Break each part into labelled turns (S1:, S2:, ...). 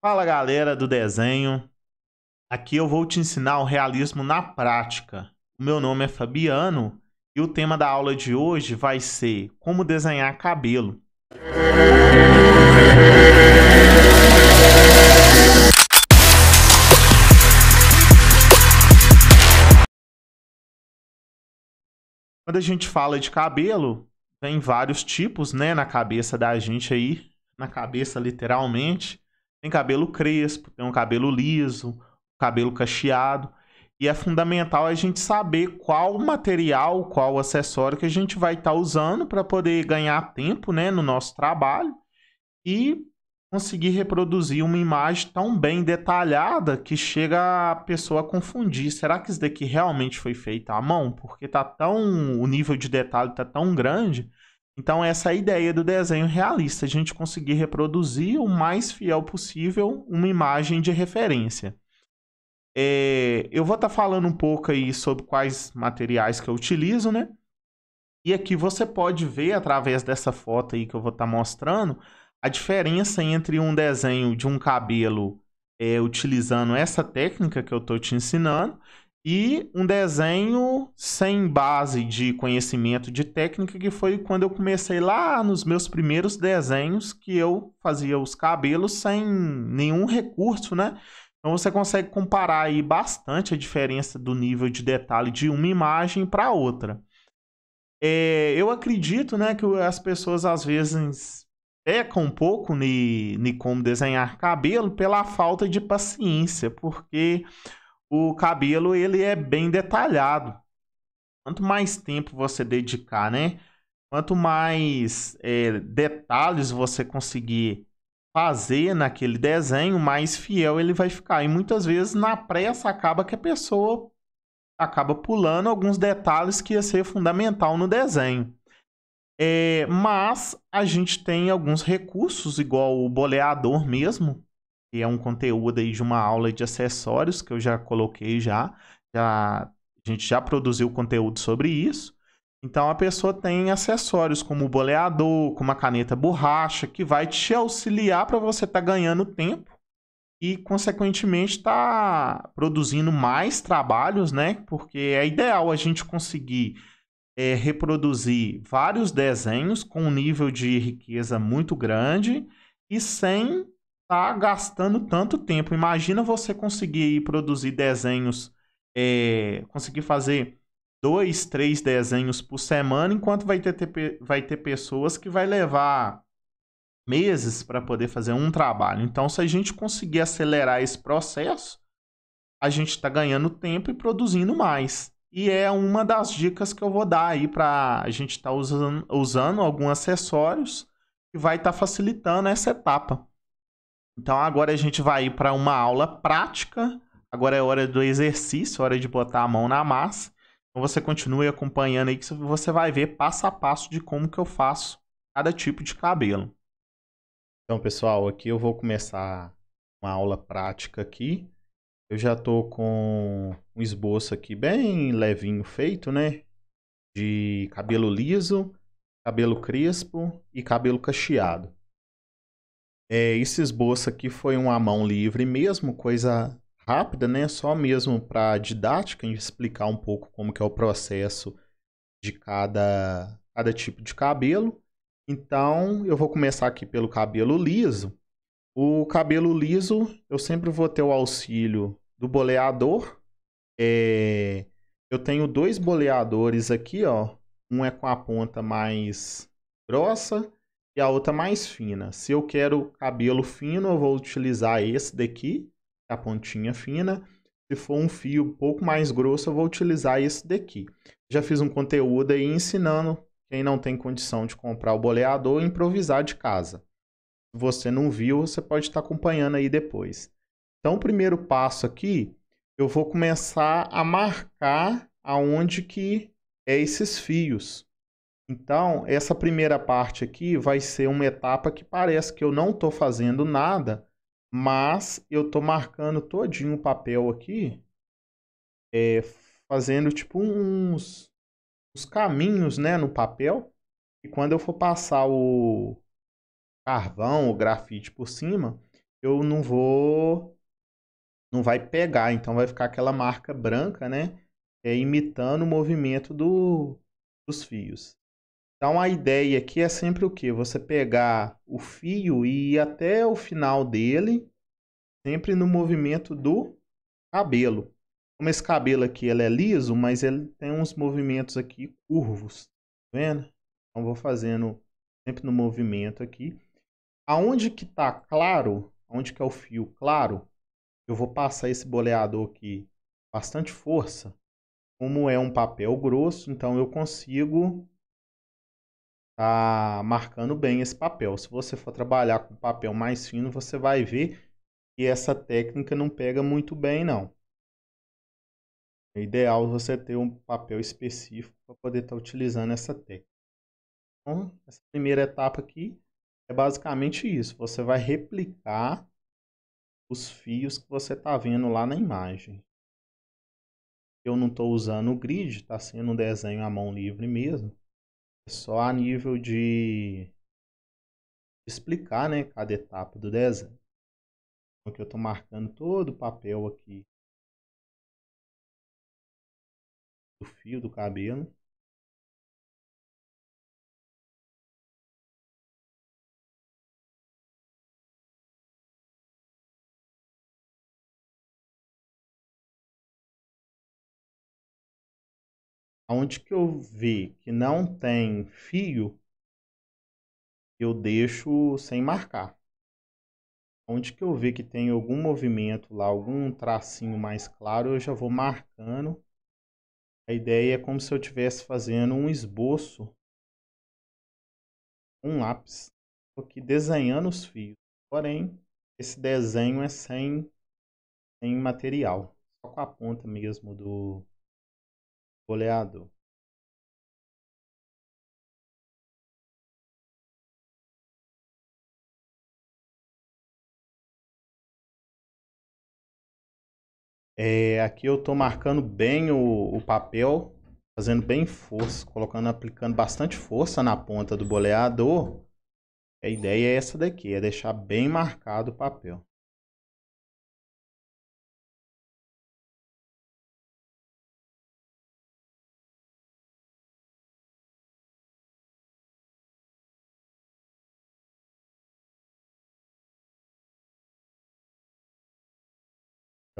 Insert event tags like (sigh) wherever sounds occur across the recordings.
S1: Fala galera do desenho. Aqui eu vou te ensinar o realismo na prática. O meu nome é Fabiano e o tema da aula de hoje vai ser como desenhar cabelo. Quando a gente fala de cabelo, tem vários tipos, né, na cabeça da gente aí, na cabeça literalmente. Tem cabelo crespo, tem um cabelo liso, cabelo cacheado. E é fundamental a gente saber qual material, qual acessório que a gente vai estar tá usando para poder ganhar tempo né, no nosso trabalho e conseguir reproduzir uma imagem tão bem detalhada que chega a pessoa a confundir. Será que isso daqui realmente foi feito à mão? Porque tá tão o nível de detalhe está tão grande então, essa é a ideia do desenho realista, a gente conseguir reproduzir o mais fiel possível uma imagem de referência. É, eu vou estar tá falando um pouco aí sobre quais materiais que eu utilizo, né? E aqui você pode ver, através dessa foto aí que eu vou estar tá mostrando, a diferença entre um desenho de um cabelo é, utilizando essa técnica que eu estou te ensinando e um desenho sem base de conhecimento de técnica, que foi quando eu comecei lá nos meus primeiros desenhos, que eu fazia os cabelos sem nenhum recurso, né? Então você consegue comparar aí bastante a diferença do nível de detalhe de uma imagem para outra. É, eu acredito né, que as pessoas às vezes pecam um pouco em como desenhar cabelo pela falta de paciência, porque o cabelo ele é bem detalhado. Quanto mais tempo você dedicar, né? Quanto mais é, detalhes você conseguir fazer naquele desenho, mais fiel ele vai ficar. E muitas vezes na pressa acaba que a pessoa acaba pulando alguns detalhes que ia ser fundamental no desenho. É, mas a gente tem alguns recursos, igual o boleador mesmo, que é um conteúdo aí de uma aula de acessórios que eu já coloquei já, já a gente já produziu conteúdo sobre isso. Então a pessoa tem acessórios como o boleador, como a caneta borracha, que vai te auxiliar para você estar tá ganhando tempo e consequentemente está produzindo mais trabalhos, né? Porque é ideal a gente conseguir é, reproduzir vários desenhos com um nível de riqueza muito grande e sem tá gastando tanto tempo. Imagina você conseguir produzir desenhos, é, conseguir fazer dois, três desenhos por semana, enquanto vai ter, ter vai ter pessoas que vai levar meses para poder fazer um trabalho. Então, se a gente conseguir acelerar esse processo, a gente está ganhando tempo e produzindo mais. E é uma das dicas que eu vou dar aí para a gente estar tá usando, usando alguns acessórios que vai estar tá facilitando essa etapa. Então agora a gente vai ir para uma aula prática. Agora é hora do exercício, hora de botar a mão na massa. Então você continue acompanhando aí que você vai ver passo a passo de como que eu faço cada tipo de cabelo. Então pessoal, aqui eu vou começar uma aula prática aqui. Eu já tô com um esboço aqui bem levinho feito, né? De cabelo liso, cabelo crespo e cabelo cacheado. É, esse esboço aqui foi uma mão livre mesmo, coisa rápida, né? Só mesmo para didática, explicar um pouco como que é o processo de cada, cada tipo de cabelo. Então, eu vou começar aqui pelo cabelo liso. O cabelo liso, eu sempre vou ter o auxílio do boleador. É, eu tenho dois boleadores aqui, ó. Um é com a ponta mais grossa e a outra mais fina. Se eu quero cabelo fino, eu vou utilizar esse daqui, a pontinha fina. Se for um fio um pouco mais grosso, eu vou utilizar esse daqui. Já fiz um conteúdo aí ensinando quem não tem condição de comprar o boleador improvisar de casa. Se você não viu, você pode estar acompanhando aí depois. Então, o primeiro passo aqui, eu vou começar a marcar aonde que é esses fios. Então, essa primeira parte aqui vai ser uma etapa que parece que eu não estou fazendo nada, mas eu estou marcando todinho o papel aqui, é, fazendo tipo uns, uns caminhos né, no papel. E quando eu for passar o carvão, o grafite por cima, eu não vou não vai pegar, então vai ficar aquela marca branca, né? É, imitando o movimento do, dos fios. Então a ideia aqui é sempre o que? Você pegar o fio e ir até o final dele, sempre no movimento do cabelo. Como esse cabelo aqui ele é liso, mas ele tem uns movimentos aqui curvos. Tá vendo? Então vou fazendo sempre no movimento aqui. Aonde que tá claro, onde que é o fio claro, eu vou passar esse boleador aqui bastante força. Como é um papel grosso, então eu consigo tá marcando bem esse papel. Se você for trabalhar com papel mais fino, você vai ver que essa técnica não pega muito bem, não. É ideal você ter um papel específico para poder estar tá utilizando essa técnica. Então, essa primeira etapa aqui é basicamente isso. Você vai replicar os fios que você está vendo lá na imagem. Eu não estou usando o grid, está sendo um desenho à mão livre mesmo só a nível de explicar né, cada etapa do desenho.
S2: Porque então, eu estou marcando todo o papel aqui do fio do cabelo. Onde que eu vi que não tem fio, eu deixo sem marcar. Onde que
S1: eu vi que tem algum movimento lá, algum tracinho mais claro, eu já vou marcando. A ideia é como se eu estivesse fazendo um esboço um lápis. Estou aqui desenhando os fios. Porém, esse
S2: desenho é sem, sem material. Só com a ponta mesmo do, goleado É, aqui eu estou marcando bem
S1: o, o, papel, fazendo bem força, colocando, aplicando bastante força na ponta
S2: do boleador. A ideia é essa daqui, é deixar bem marcado o papel.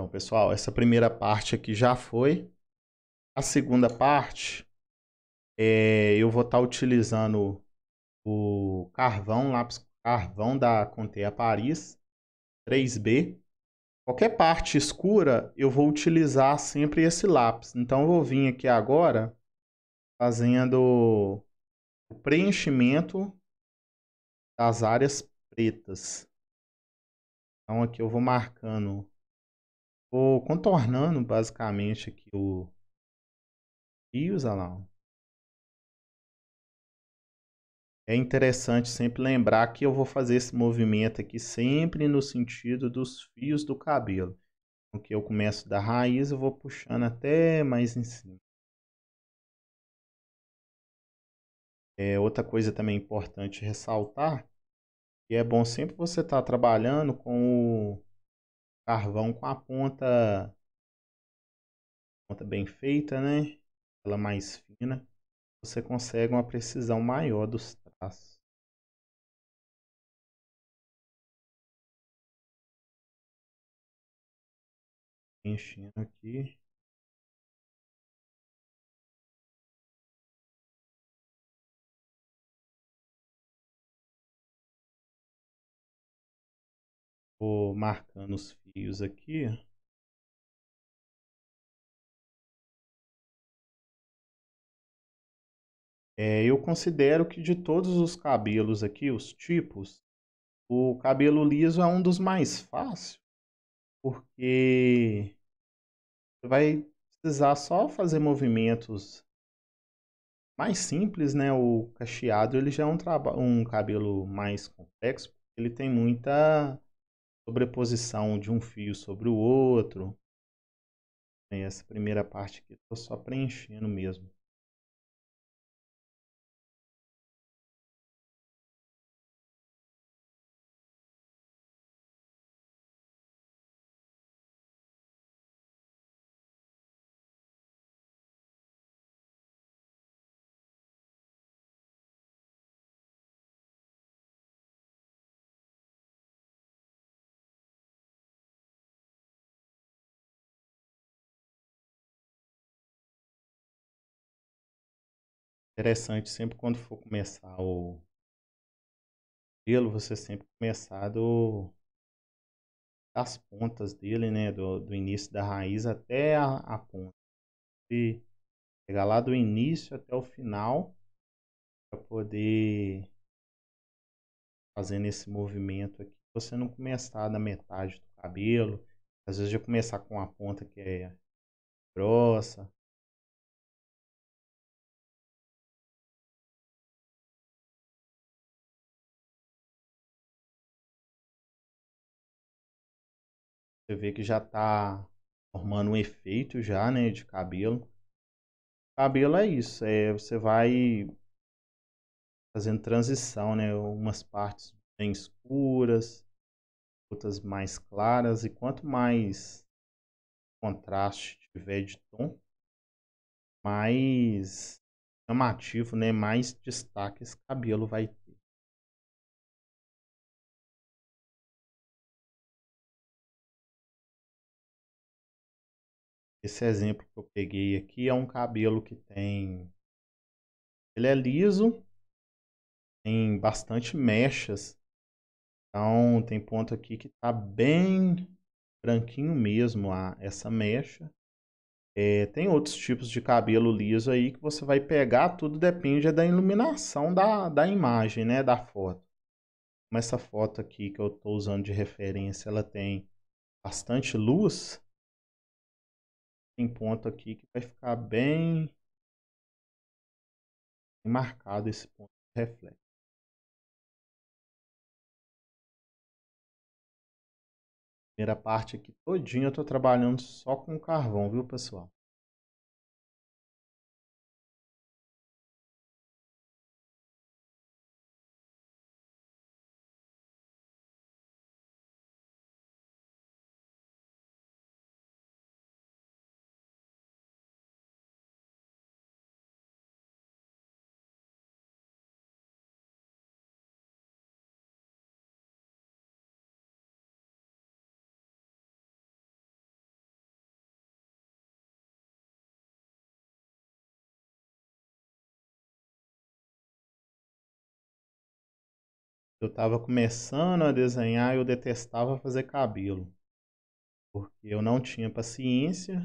S2: Então, pessoal, essa primeira parte aqui já foi.
S1: A segunda parte, é, eu vou estar tá utilizando o carvão, lápis carvão da Contea Paris 3B. Qualquer parte escura, eu vou utilizar sempre esse lápis. Então, eu vou vir aqui agora fazendo o preenchimento das áreas pretas.
S2: Então, aqui eu vou marcando Vou contornando basicamente aqui o fios olha lá.
S1: É interessante sempre lembrar que eu vou fazer esse movimento aqui sempre no sentido dos fios do cabelo. Porque então, eu começo da raiz e vou puxando até mais em cima. É, outra coisa também importante ressaltar, e é bom sempre você estar tá trabalhando com o carvão com a ponta, ponta bem
S2: feita, né? Ela mais fina, você consegue uma precisão maior dos traços. Enchendo aqui. Vou marcando os fios fios aqui. É, eu considero que de
S1: todos os cabelos aqui, os tipos, o cabelo liso é um dos mais fáceis, porque você vai precisar só fazer movimentos mais simples, né? O cacheado ele já é um, um cabelo mais complexo, ele tem muita sobreposição de um fio sobre o outro. Essa primeira parte aqui
S2: estou só preenchendo mesmo. interessante sempre quando for começar o gelo, você sempre começar do
S1: das pontas dele, né, do, do início da raiz até a, a ponta. E pegar lá do início até o final para poder fazendo esse movimento aqui, você não começar da metade
S2: do cabelo, às vezes já começar com a ponta que é grossa, Você vê que já tá formando um efeito já, né, de cabelo.
S1: Cabelo é isso, é, você vai fazendo transição, né, umas partes bem escuras, outras mais claras e quanto mais contraste tiver de tom,
S2: mais chamativo, né, mais destaque esse cabelo vai Esse exemplo que eu peguei aqui é um cabelo que tem. Ele é liso,
S1: tem bastante mechas. Então, tem ponto aqui que tá bem branquinho mesmo a, essa mecha. É, tem outros tipos de cabelo liso aí que você vai pegar, tudo depende é da iluminação da, da imagem, né, da foto. Como essa foto aqui que eu estou usando de referência, ela
S2: tem bastante luz, tem ponto aqui que vai ficar bem marcado esse ponto de reflexo. Primeira parte aqui todinha eu estou trabalhando só com carvão, viu pessoal? eu estava começando a desenhar e eu detestava fazer
S1: cabelo. Porque eu não tinha paciência,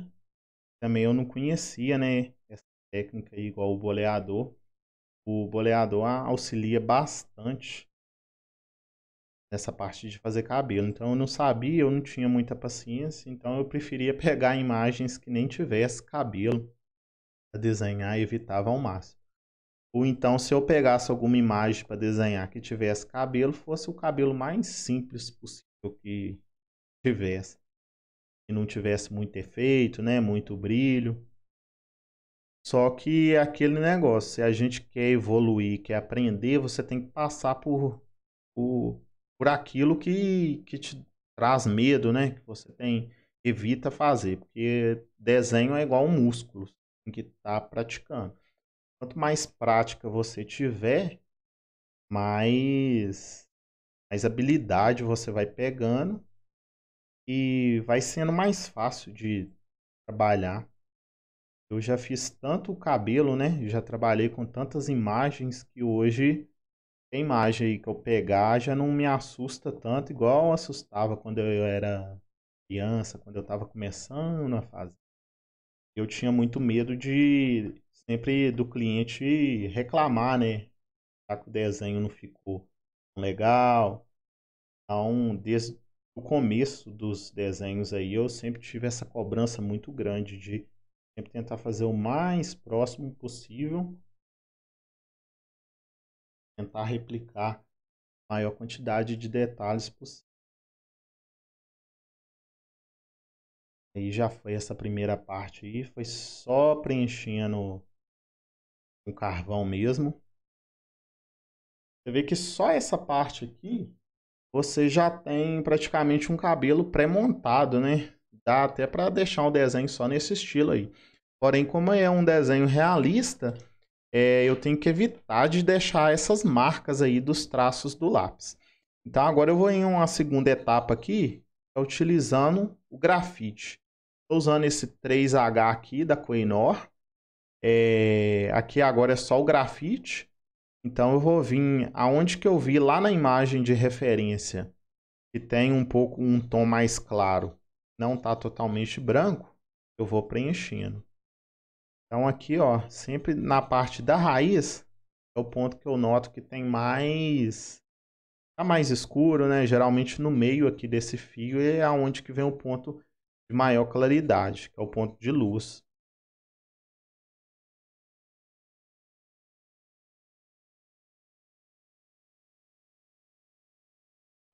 S1: também eu não conhecia, né, essa técnica aí, igual o boleador. O boleador auxilia bastante nessa parte de fazer cabelo. Então eu não sabia, eu não tinha muita paciência, então eu preferia (laughs) pegar imagens que nem tivesse cabelo para desenhar e evitava ao máximo. Ou então, se eu pegasse alguma imagem para desenhar que tivesse cabelo, fosse o cabelo mais simples possível que tivesse. Que não tivesse muito efeito, né? Muito brilho. Só que é aquele negócio, se a gente quer evoluir, quer aprender, você tem que passar por, por, por aquilo que, que te traz medo, né? Que você tem, evita fazer, porque desenho é igual um músculo, tem que estar tá praticando. Quanto mais prática você tiver, mais, mais habilidade você vai pegando e vai sendo mais fácil de trabalhar. Eu já fiz tanto o cabelo, né? Já trabalhei com tantas imagens que hoje a imagem aí que eu pegar já não me assusta tanto, igual assustava quando eu era criança, quando eu estava começando a fazer. Eu tinha muito medo de sempre do cliente reclamar, né? Tá que o desenho não ficou legal. Então, desde o começo dos desenhos aí, eu sempre tive essa cobrança muito grande de sempre tentar fazer o mais próximo possível, tentar replicar a maior quantidade de detalhes possível.
S2: Aí já foi essa primeira parte aí, foi só preenchendo com carvão mesmo.
S1: Você vê que só essa parte aqui você já tem praticamente um cabelo pré-montado, né? Dá até para deixar um desenho só nesse estilo aí. Porém, como é um desenho realista, é, eu tenho que evitar de deixar essas marcas aí dos traços do lápis. Então agora eu vou em uma segunda etapa aqui, é utilizando o grafite. Estou usando esse 3H aqui da Coenor. É, aqui agora é só o grafite. Então eu vou vir aonde que eu vi lá na imagem de referência, que tem um pouco um tom mais claro, não está totalmente branco, eu vou preenchendo. Então aqui, ó, sempre na parte da raiz é o ponto que eu noto que tem mais tá mais escuro, né? Geralmente no meio aqui desse fio
S2: é aonde que vem o ponto de maior claridade, que é o ponto de luz.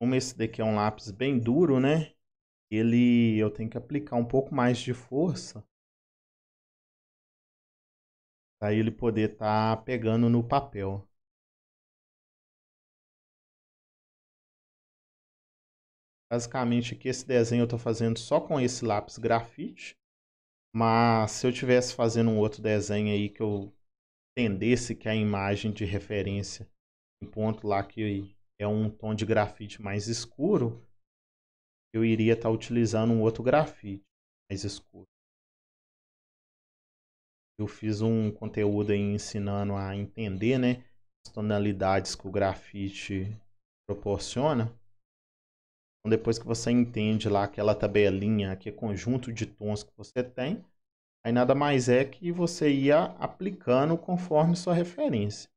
S2: Como esse daqui é um lápis bem duro, né?
S1: Ele, eu tenho que aplicar um pouco mais de força.
S2: Para ele poder estar tá pegando no papel. Basicamente aqui esse desenho eu estou fazendo só com esse lápis grafite. Mas se eu tivesse
S1: fazendo um outro desenho aí que eu entendesse que a imagem de referência, um ponto lá que é um tom de grafite mais escuro, eu iria estar tá utilizando um outro grafite mais escuro. Eu fiz um conteúdo aí ensinando a entender né, as tonalidades que o grafite proporciona. Então, depois que você entende lá aquela tabelinha, aquele conjunto de tons que você tem, aí nada mais é
S2: que você ia aplicando conforme sua referência.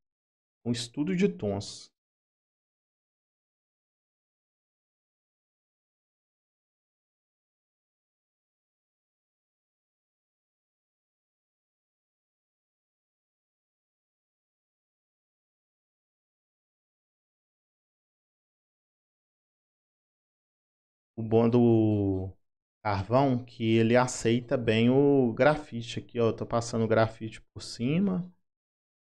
S2: Um estudo de tons. o bom do carvão que ele aceita bem o grafite aqui, ó. Eu tô
S1: passando o grafite por cima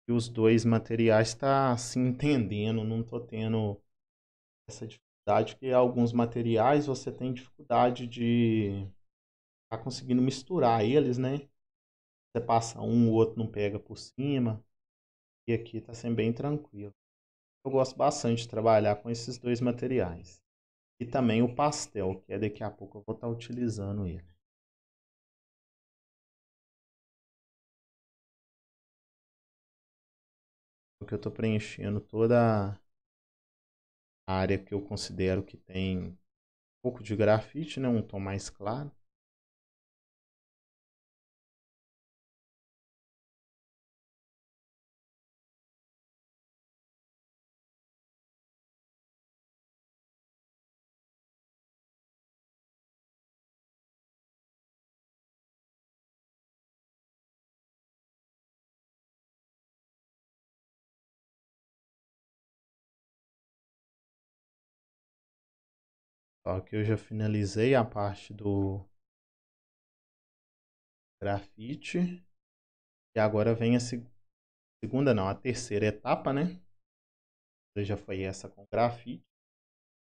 S1: e os dois materiais tá se entendendo, não tô tendo essa dificuldade que alguns materiais você tem dificuldade de tá conseguindo misturar eles, né? Você passa um, o outro não pega por cima. E aqui tá sendo bem tranquilo. Eu gosto bastante de trabalhar com esses dois materiais e também o pastel, que é
S2: daqui a pouco eu vou estar utilizando ele. porque eu estou preenchendo toda a área que eu considero que tem um pouco de grafite, né? um tom mais claro. Só que eu já finalizei a parte do grafite.
S1: E agora vem a seg segunda, não, a terceira etapa, né? Então, já foi essa com grafite.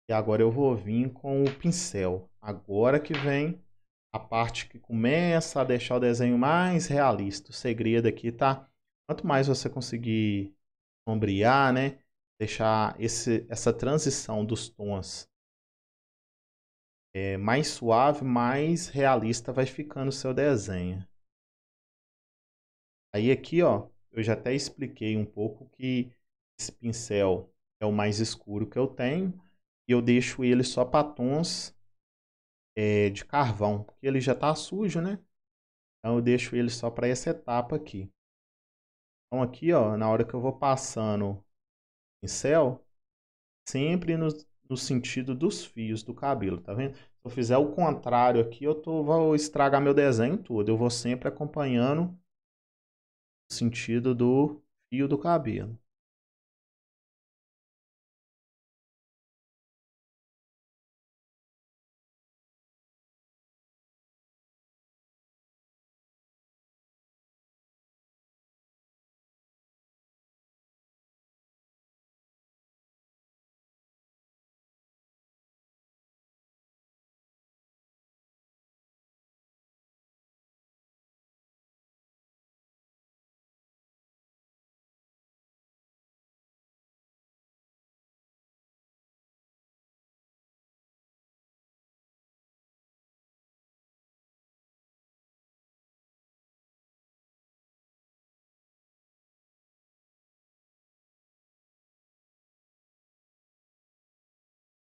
S1: E agora eu vou vir com o pincel. Agora que vem a parte que começa a deixar o desenho mais realista. O segredo aqui tá, quanto mais você conseguir sombrear, né? Deixar esse, essa transição dos tons é, mais suave, mais realista vai ficando o seu desenho. Aí aqui, ó, eu já até expliquei um pouco que esse pincel é o mais escuro que eu tenho e eu deixo ele só para tons é, de carvão, porque ele já está sujo, né? Então eu deixo ele só para essa etapa aqui. Então aqui, ó, na hora que eu vou passando o pincel, sempre nos no sentido dos fios do cabelo, tá vendo? Se eu fizer o contrário aqui, eu tô, vou estragar meu desenho todo. Eu vou sempre acompanhando
S2: o sentido do fio do cabelo.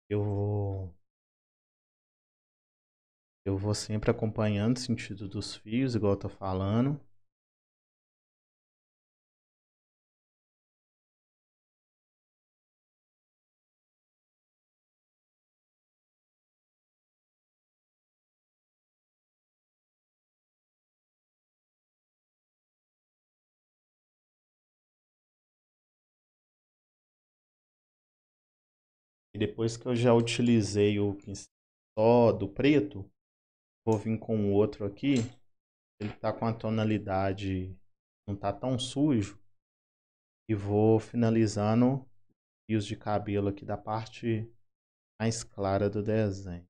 S2: eu vou eu vou sempre acompanhando o sentido dos fios, igual eu tô falando. depois que eu já utilizei o pincel só do
S1: preto, vou vir com o outro aqui. Ele tá com a tonalidade, não tá tão sujo. E vou finalizando
S2: fios de cabelo aqui da parte mais clara do desenho.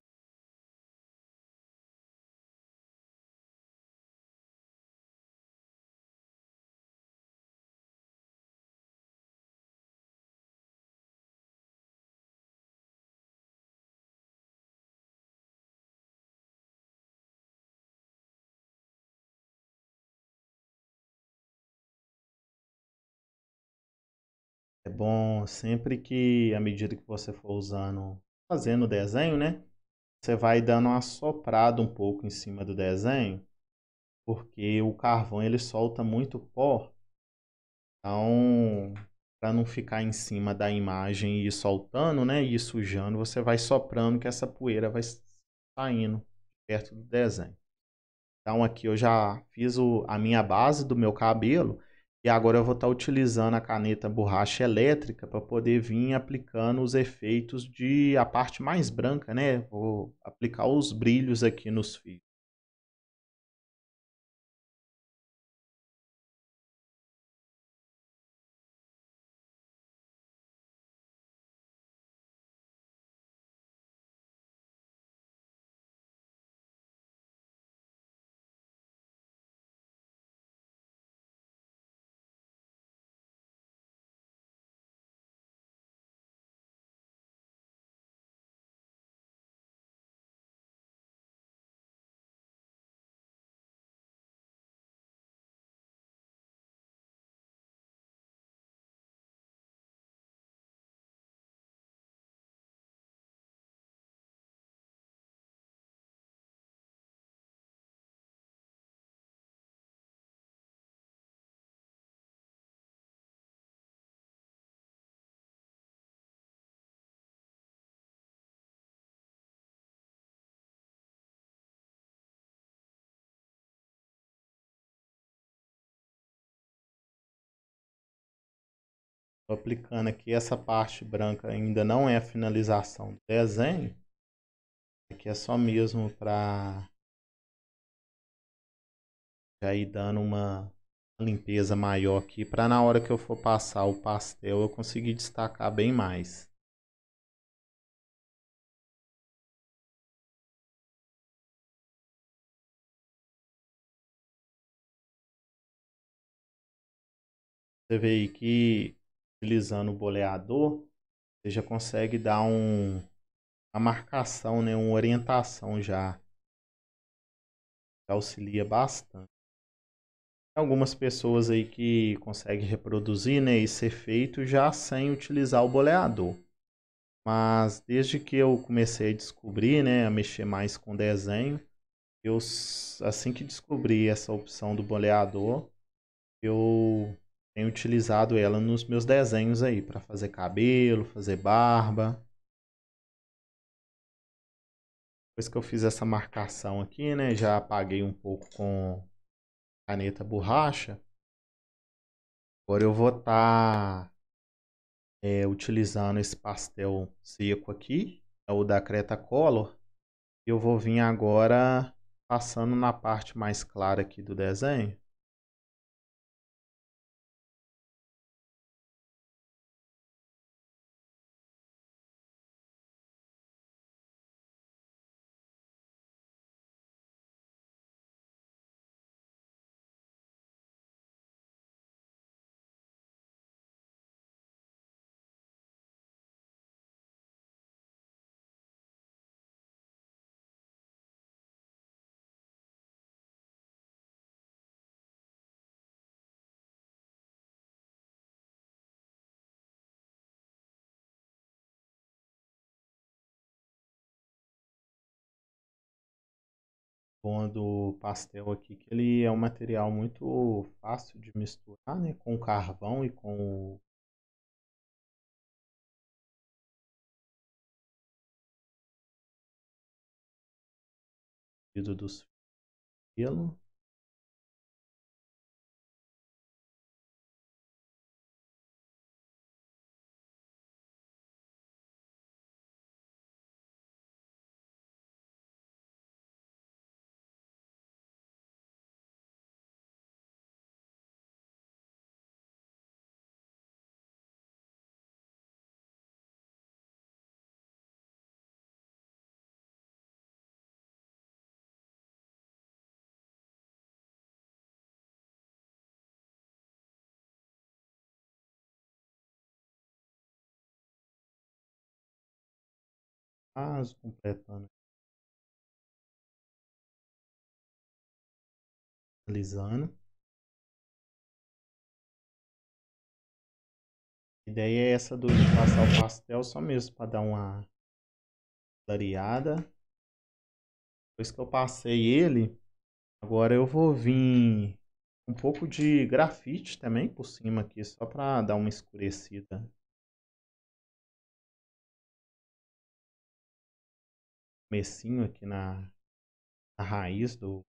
S2: bom sempre que, à medida que você for usando, fazendo o desenho, né? Você vai dando
S1: uma soprada um pouco em cima do desenho, porque o carvão ele solta muito pó. Então, para não ficar em cima da imagem e ir soltando, né, e ir sujando, você vai soprando que essa poeira vai saindo perto do desenho. Então aqui eu já fiz o, a minha base do meu cabelo e agora eu vou estar tá utilizando a caneta borracha elétrica para poder vir aplicando os efeitos de a parte mais branca, né? Vou aplicar os brilhos
S2: aqui nos fios. aplicando aqui essa parte branca ainda não é a finalização do desenho. Aqui é só
S1: mesmo para já ir dando uma limpeza maior aqui para na hora que eu for passar o pastel eu conseguir destacar
S2: bem mais. Você vê aí que utilizando o boleador,
S1: você já consegue dar um, uma marcação, né, uma orientação já. Auxilia bastante. Tem algumas pessoas aí que conseguem reproduzir né, esse efeito já sem utilizar o boleador. Mas desde que eu comecei a descobrir, né, a mexer mais com desenho, eu assim que descobri essa opção do boleador, eu tenho utilizado ela nos meus desenhos aí, para fazer cabelo, fazer barba. Depois que eu fiz essa marcação aqui, né, já apaguei um pouco com caneta borracha. Agora eu vou estar tá, é, utilizando esse pastel seco aqui, é o da Creta Color. Eu vou
S2: vir agora passando na parte mais clara aqui do desenho. espuma do pastel aqui, que ele é um material muito fácil de misturar, né, com o carvão e com o dos pelo prazo completo, né? Analisando. A ideia é essa do de passar o pastel só mesmo para dar uma clareada.
S1: Depois que eu passei ele, agora eu vou vir um pouco
S2: de grafite também por cima aqui, só para dar uma escurecida. comecinho aqui na, na raiz do.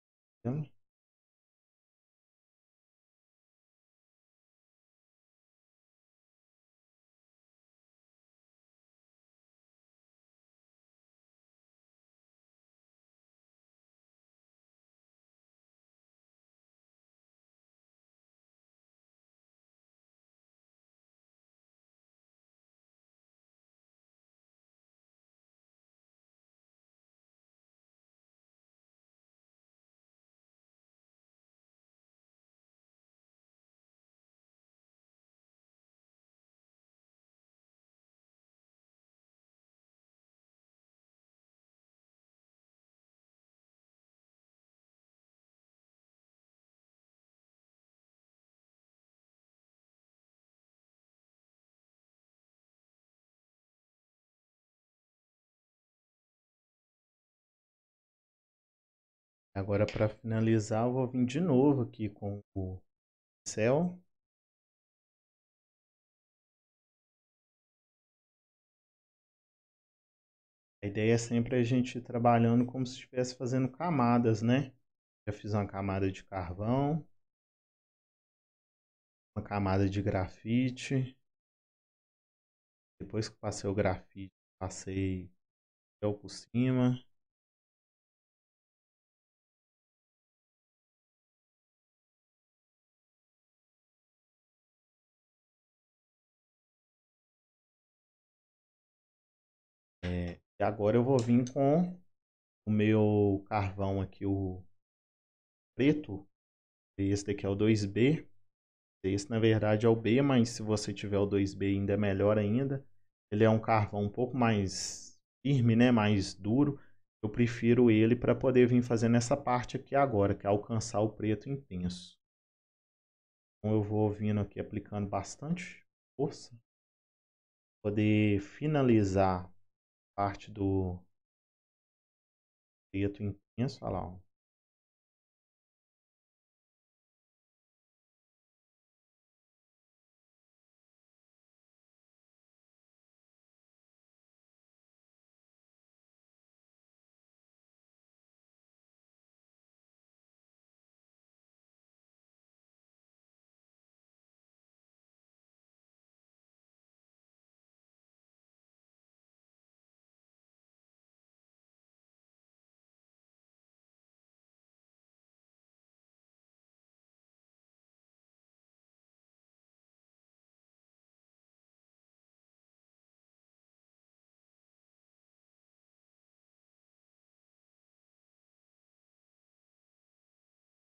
S2: Agora, para finalizar, eu vou vir de novo aqui com o céu. A ideia é sempre a gente ir trabalhando como se
S1: estivesse fazendo camadas, né? Já fiz uma camada de carvão,
S2: uma camada de grafite. Depois que passei o grafite, passei o por cima. É, e agora eu vou vir com o meu carvão aqui, o preto. Esse daqui é o 2B.
S1: Esse, na verdade, é o B, mas se você tiver o 2B ainda é melhor ainda. Ele é um carvão um pouco mais firme, né? Mais duro. Eu prefiro ele para poder vir fazendo essa parte aqui agora, que é alcançar o preto intenso. Então eu vou vindo aqui aplicando bastante força. Poder
S2: finalizar parte do preto intenso, olha lá, ó.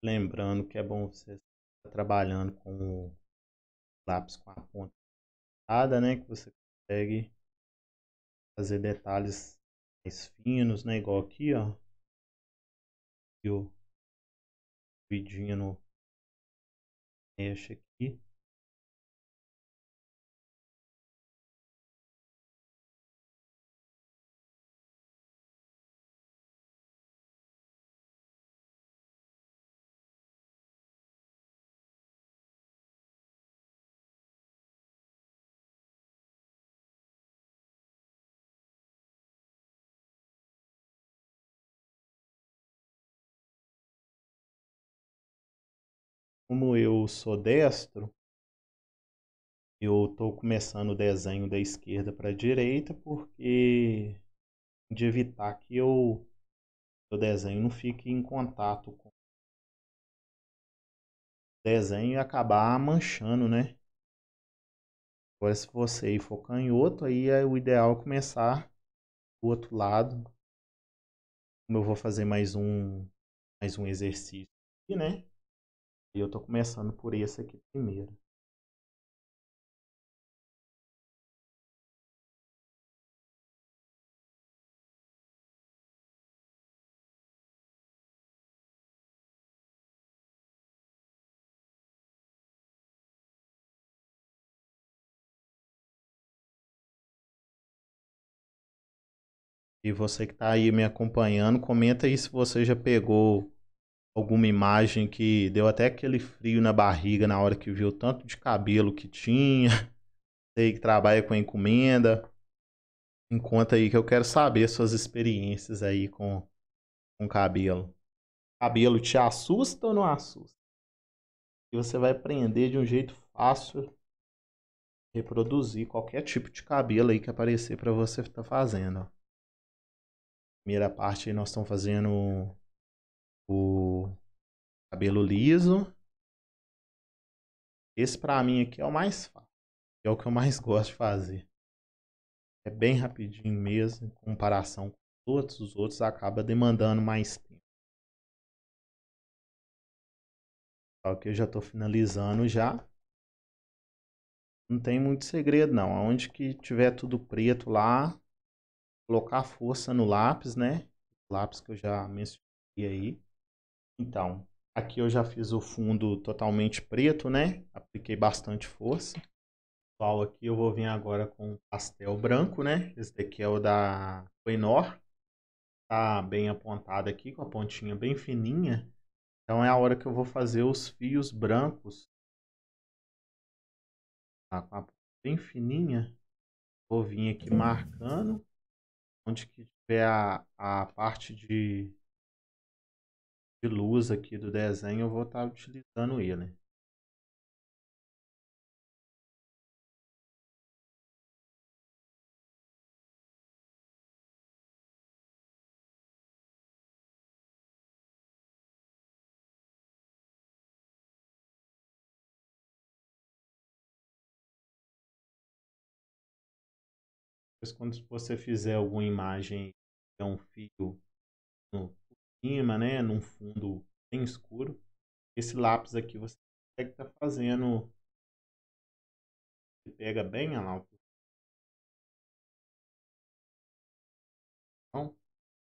S2: lembrando que é bom você estar trabalhando com o lápis com a ponta nada, né? Que você consegue fazer detalhes mais finos, né? Igual aqui, ó. E o vidinho no mexe aqui. Como eu sou destro, eu estou começando o desenho da esquerda
S1: para a direita porque de evitar que eu, o desenho não fique em contato com o desenho e acabar manchando, né? Agora, se você for canhoto, aí é o ideal começar do outro lado. Como eu vou fazer
S2: mais um, mais um exercício aqui, né? E eu estou começando por esse aqui primeiro. E você que está aí me acompanhando, comenta aí
S1: se você já pegou alguma imagem que deu até aquele frio na barriga na hora que viu tanto de cabelo que tinha. (laughs) Sei que trabalha com encomenda. encontra aí que eu quero saber suas experiências aí com, com cabelo. Cabelo te assusta ou não assusta? E você vai aprender de um jeito fácil reproduzir qualquer tipo de cabelo aí que aparecer para você estar tá fazendo. Primeira parte nós estamos fazendo o cabelo liso. Esse para mim aqui é o mais fácil, é o que eu mais (laughs) gosto de fazer. É bem rapidinho mesmo, em comparação com os outros, os outros acaba demandando mais
S2: tempo. Só que eu já estou finalizando já. Não tem muito segredo não, aonde que tiver tudo
S1: preto lá, colocar força no lápis, né? O lápis que eu já mencionei aí. Então, aqui eu já fiz o fundo totalmente preto, né? Apliquei bastante força. Pessoal, aqui eu vou vir agora com pastel branco, né? Esse daqui é o da Coenor. Tá bem apontado aqui, com a pontinha bem fininha. Então é a hora que eu vou fazer os fios brancos.
S2: Tá, com a ponta bem fininha. Vou vir aqui marcando. Onde que tiver a, a parte de de luz aqui do desenho, eu vou estar tá utilizando ele. Mas quando você fizer alguma imagem, é um fio no cima, né, num fundo bem escuro. Esse lápis aqui você consegue estar tá fazendo. Você pega bem a lá. Então,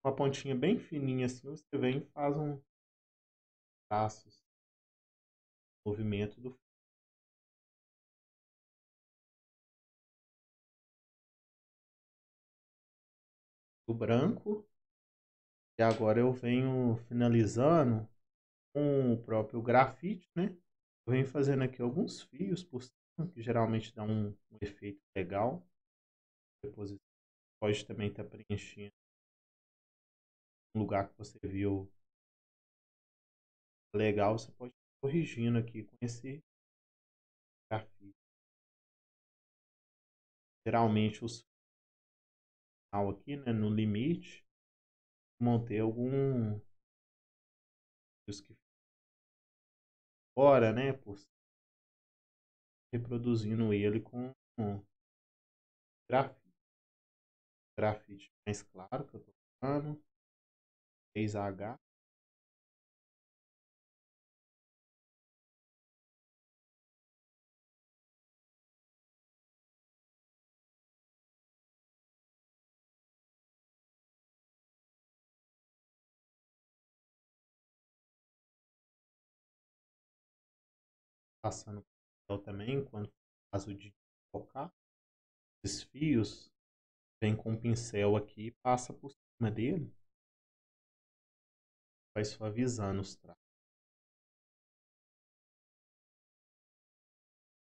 S2: uma pontinha bem fininha assim, você vem e faz um traço. Movimento do do branco e agora eu venho finalizando com o próprio grafite, né? Eu venho
S1: fazendo aqui alguns fios por cima, que geralmente dá um, um efeito legal.
S2: Depois pode também estar tá preenchendo um lugar que você viu legal, você pode estar corrigindo aqui com esse grafite. Geralmente os aqui, né, no limite, montei algum. Os que fora, né? Por... Reproduzindo ele com grafite. Grafite mais claro que eu tô falando. 6 h passando papel também, quando caso de tocar esses fios, vem com o pincel aqui e passa por cima dele, vai suavizando os traços.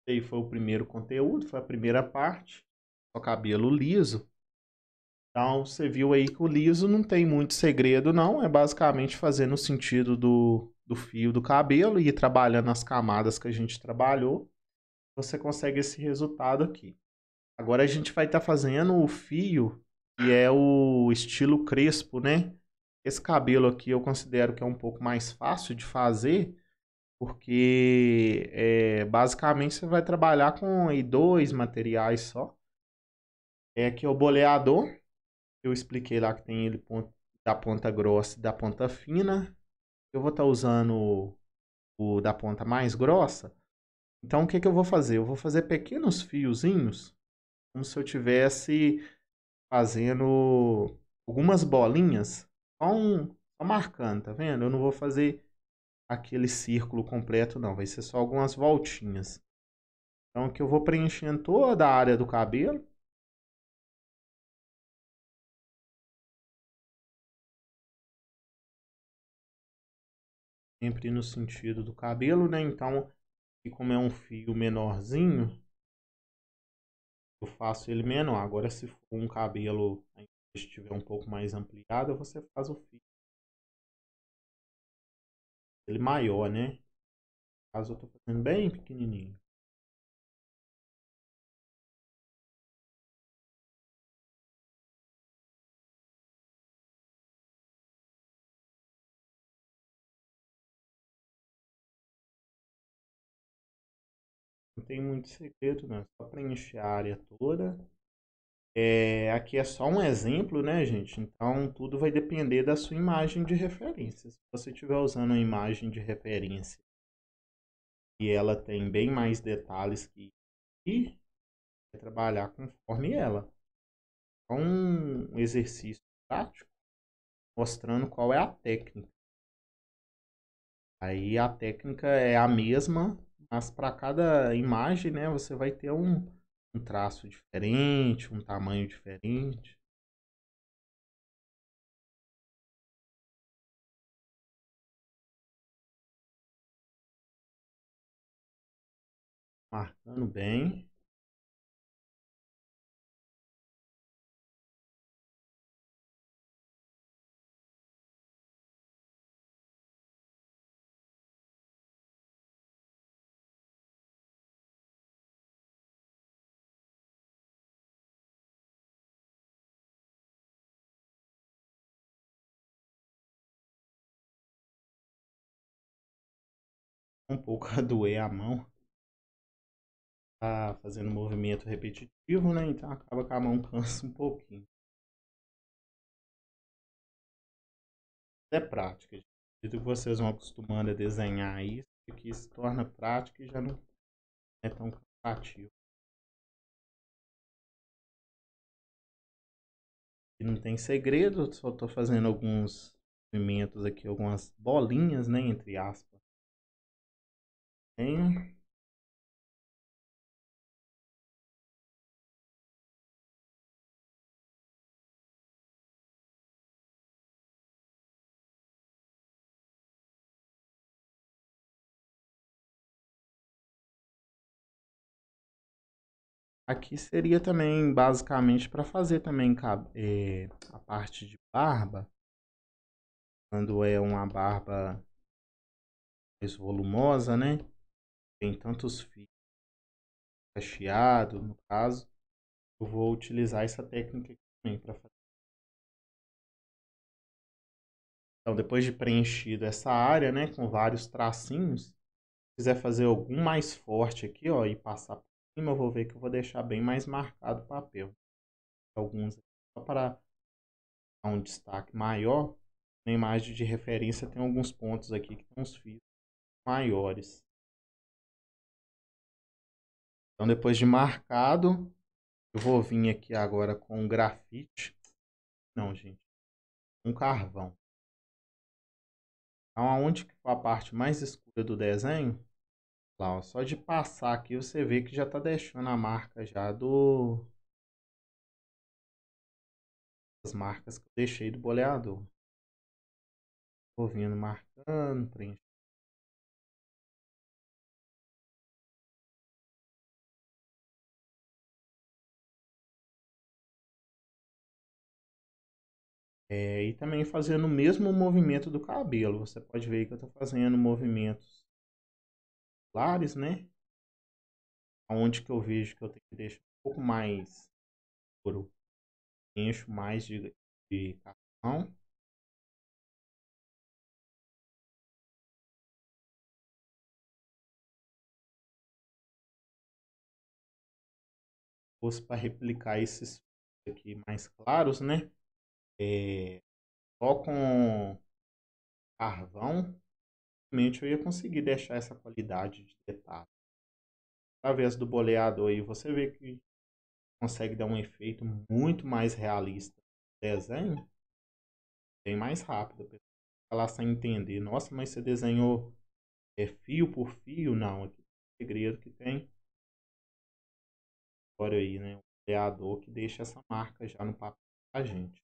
S2: Esse foi o primeiro conteúdo, foi a primeira parte, o cabelo
S1: liso. Então, você viu aí que o liso não tem muito segredo, não. É basicamente fazendo no sentido do, do fio do cabelo e ir trabalhando as camadas que a gente trabalhou, você consegue esse resultado aqui. Agora a gente vai estar tá fazendo o fio, que é o estilo crespo, né? Esse cabelo aqui eu considero que é um pouco mais fácil de fazer, porque é, basicamente você vai trabalhar com dois materiais só. É que é o boleador, eu expliquei lá que tem ele da ponta grossa e da ponta fina eu vou estar tá usando o da ponta mais grossa. Então, o que, que eu vou fazer? Eu vou fazer pequenos fiozinhos, como se eu tivesse fazendo algumas bolinhas, só, um, só marcando, tá vendo? Eu não vou fazer aquele círculo completo, não. Vai ser só algumas
S2: voltinhas. Então, que eu vou preenchendo toda a área do cabelo. sempre no sentido do cabelo, né? Então, e
S1: como é um fio menorzinho, eu faço ele menor. Agora, se for um cabelo estiver um pouco mais ampliado, você faz o fio
S2: ele maior, né? No caso, eu tô fazendo bem pequenininho. tem muito segredo, não. É só preencher a área toda.
S1: É, aqui é só um exemplo, né, gente? Então, tudo vai depender da sua imagem de referência. Se você estiver usando uma imagem de referência e ela tem bem mais detalhes que aqui, vai trabalhar conforme ela. É um exercício prático mostrando qual é a técnica. Aí a técnica é a mesma mas para cada imagem, né, você vai ter um, um traço diferente, um tamanho
S2: diferente. Marcando bem. um pouco a doer a mão. Tá fazendo movimento repetitivo, né? Então acaba que a mão cansa um pouquinho. É prática, gente. Acredito que vocês vão acostumando a desenhar isso, que se torna prática e já não é tão cansativo. E não tem segredo, só estou fazendo alguns movimentos aqui, algumas bolinhas, né, entre aspas. Tenho. Aqui seria também basicamente para fazer também é, a parte de barba. Quando
S1: é uma barba mais volumosa, né? tem tantos
S2: fios é cacheado, no caso, eu vou utilizar essa técnica aqui também para fazer. Então, depois
S1: de preenchido essa área, né, com vários tracinhos, quiser fazer algum mais forte aqui, ó, e passar por cima, eu vou ver que eu vou deixar bem mais marcado o papel. Alguns só para dar um destaque maior. Na imagem de referência tem alguns pontos aqui que tem uns fios maiores.
S2: Então, depois de marcado, eu vou vir aqui agora com grafite. Não, gente. Um carvão. Então, aonde que foi a parte mais escura do desenho? Lá, ó, só de
S1: passar aqui, você vê que já está deixando a marca já do...
S2: As marcas que eu deixei do boleador. Vou vindo marcando, preenchendo. É, e também fazendo o mesmo movimento
S1: do cabelo. Você pode ver que eu estou fazendo movimentos lares, né?
S2: Onde que eu vejo que eu tenho que deixar um pouco mais Encho mais de, de cartão. para replicar esses aqui mais claros, né? é, só com
S1: carvão, realmente eu ia conseguir deixar essa qualidade de detalhe. Através do boleador aí você vê que consegue dar um efeito muito mais realista no desenho, bem mais rápido. Falar sem entender, nossa, mas você desenhou é, fio por fio? Não, aqui é
S2: segredo que tem. olha aí, né? O boleador que deixa essa marca já no papel pra gente.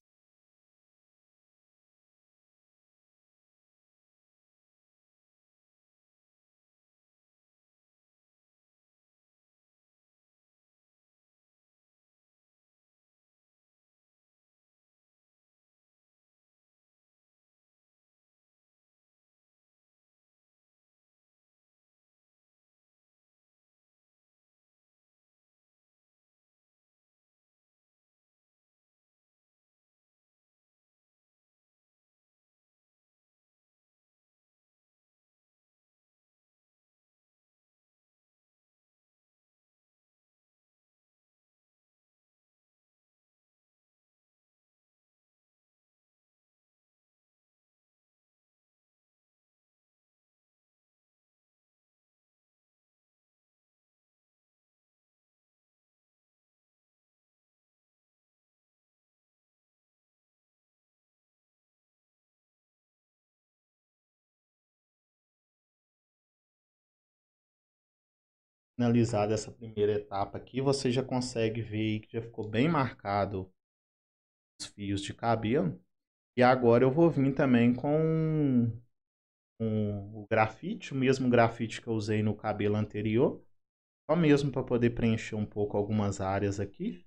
S2: finalizada essa primeira etapa aqui, você já consegue ver que já ficou bem marcado
S1: os fios de cabelo. E agora eu vou vir também com, o grafite, o mesmo grafite que eu usei no cabelo anterior. Só mesmo para poder preencher um pouco algumas áreas aqui.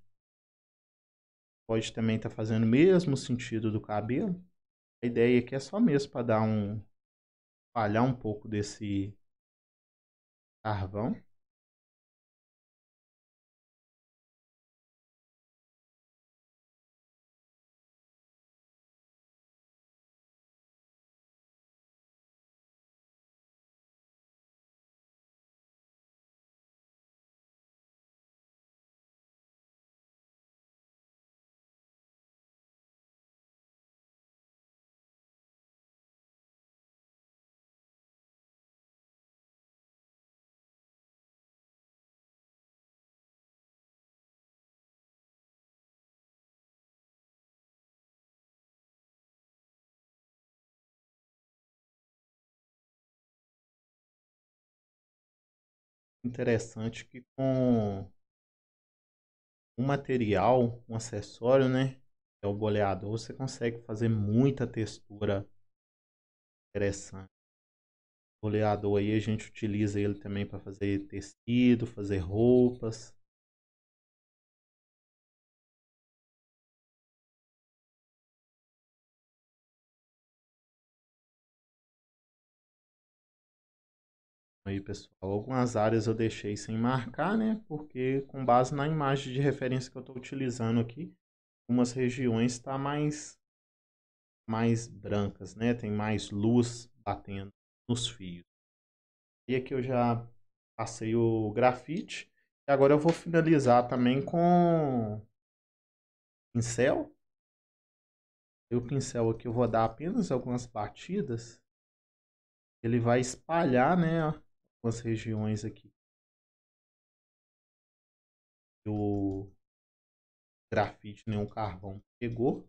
S1: Pode também estar tá fazendo o mesmo sentido do cabelo. A ideia aqui é só mesmo para
S2: dar um... Falhar um pouco desse carvão. interessante que com um material, um
S1: acessório, né? É o boleador, você consegue fazer muita textura
S2: interessante. O boleador aí a gente utiliza ele também para fazer tecido, fazer roupas. aí, pessoal. Algumas áreas eu
S1: deixei sem marcar, né? Porque com base na imagem de referência que eu estou utilizando aqui, algumas regiões está mais, mais brancas, né? Tem mais luz batendo nos fios. E aqui eu já passei o grafite. E agora eu vou finalizar também com pincel. E o pincel aqui eu vou dar apenas algumas batidas.
S2: Ele vai espalhar, né? algumas regiões aqui. O grafite, nenhum carvão pegou.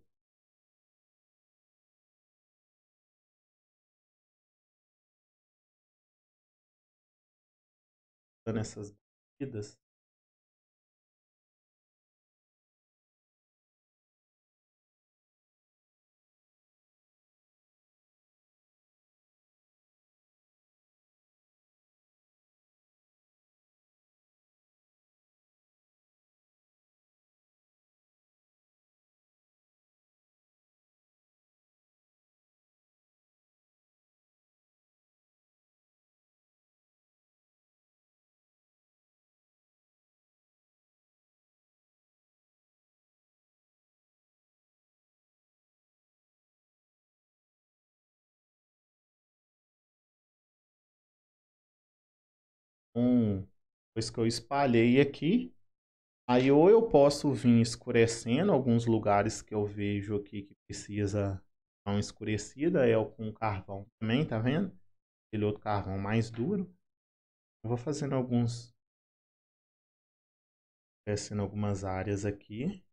S2: Nessas batidas. um, depois que eu espalhei aqui, aí ou eu posso vir escurecendo
S1: alguns lugares que eu vejo aqui que precisa dar uma escurecida, é com
S2: carvão também, tá vendo?
S1: Aquele outro carvão mais duro. Eu vou fazendo alguns,
S2: escurecendo algumas áreas aqui.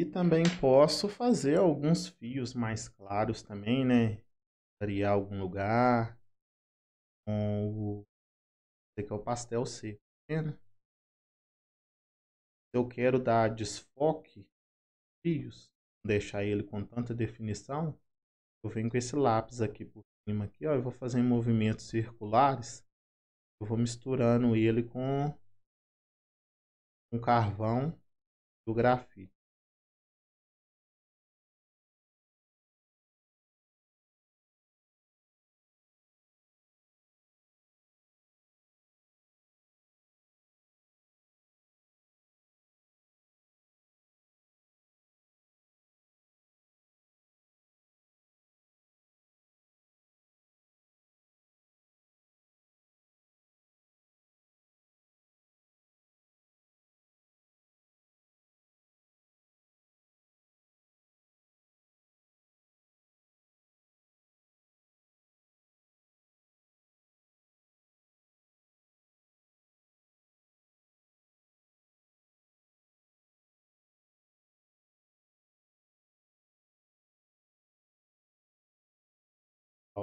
S2: E também posso fazer alguns fios mais claros também, né? Criar algum lugar com o... Esse aqui é o pastel seco, tá né? vendo? Se eu quero dar desfoque, fios,
S1: deixar ele com tanta definição, eu venho com esse lápis aqui por cima aqui, ó, eu vou fazer movimentos circulares, eu vou misturando ele com
S2: um carvão do grafite.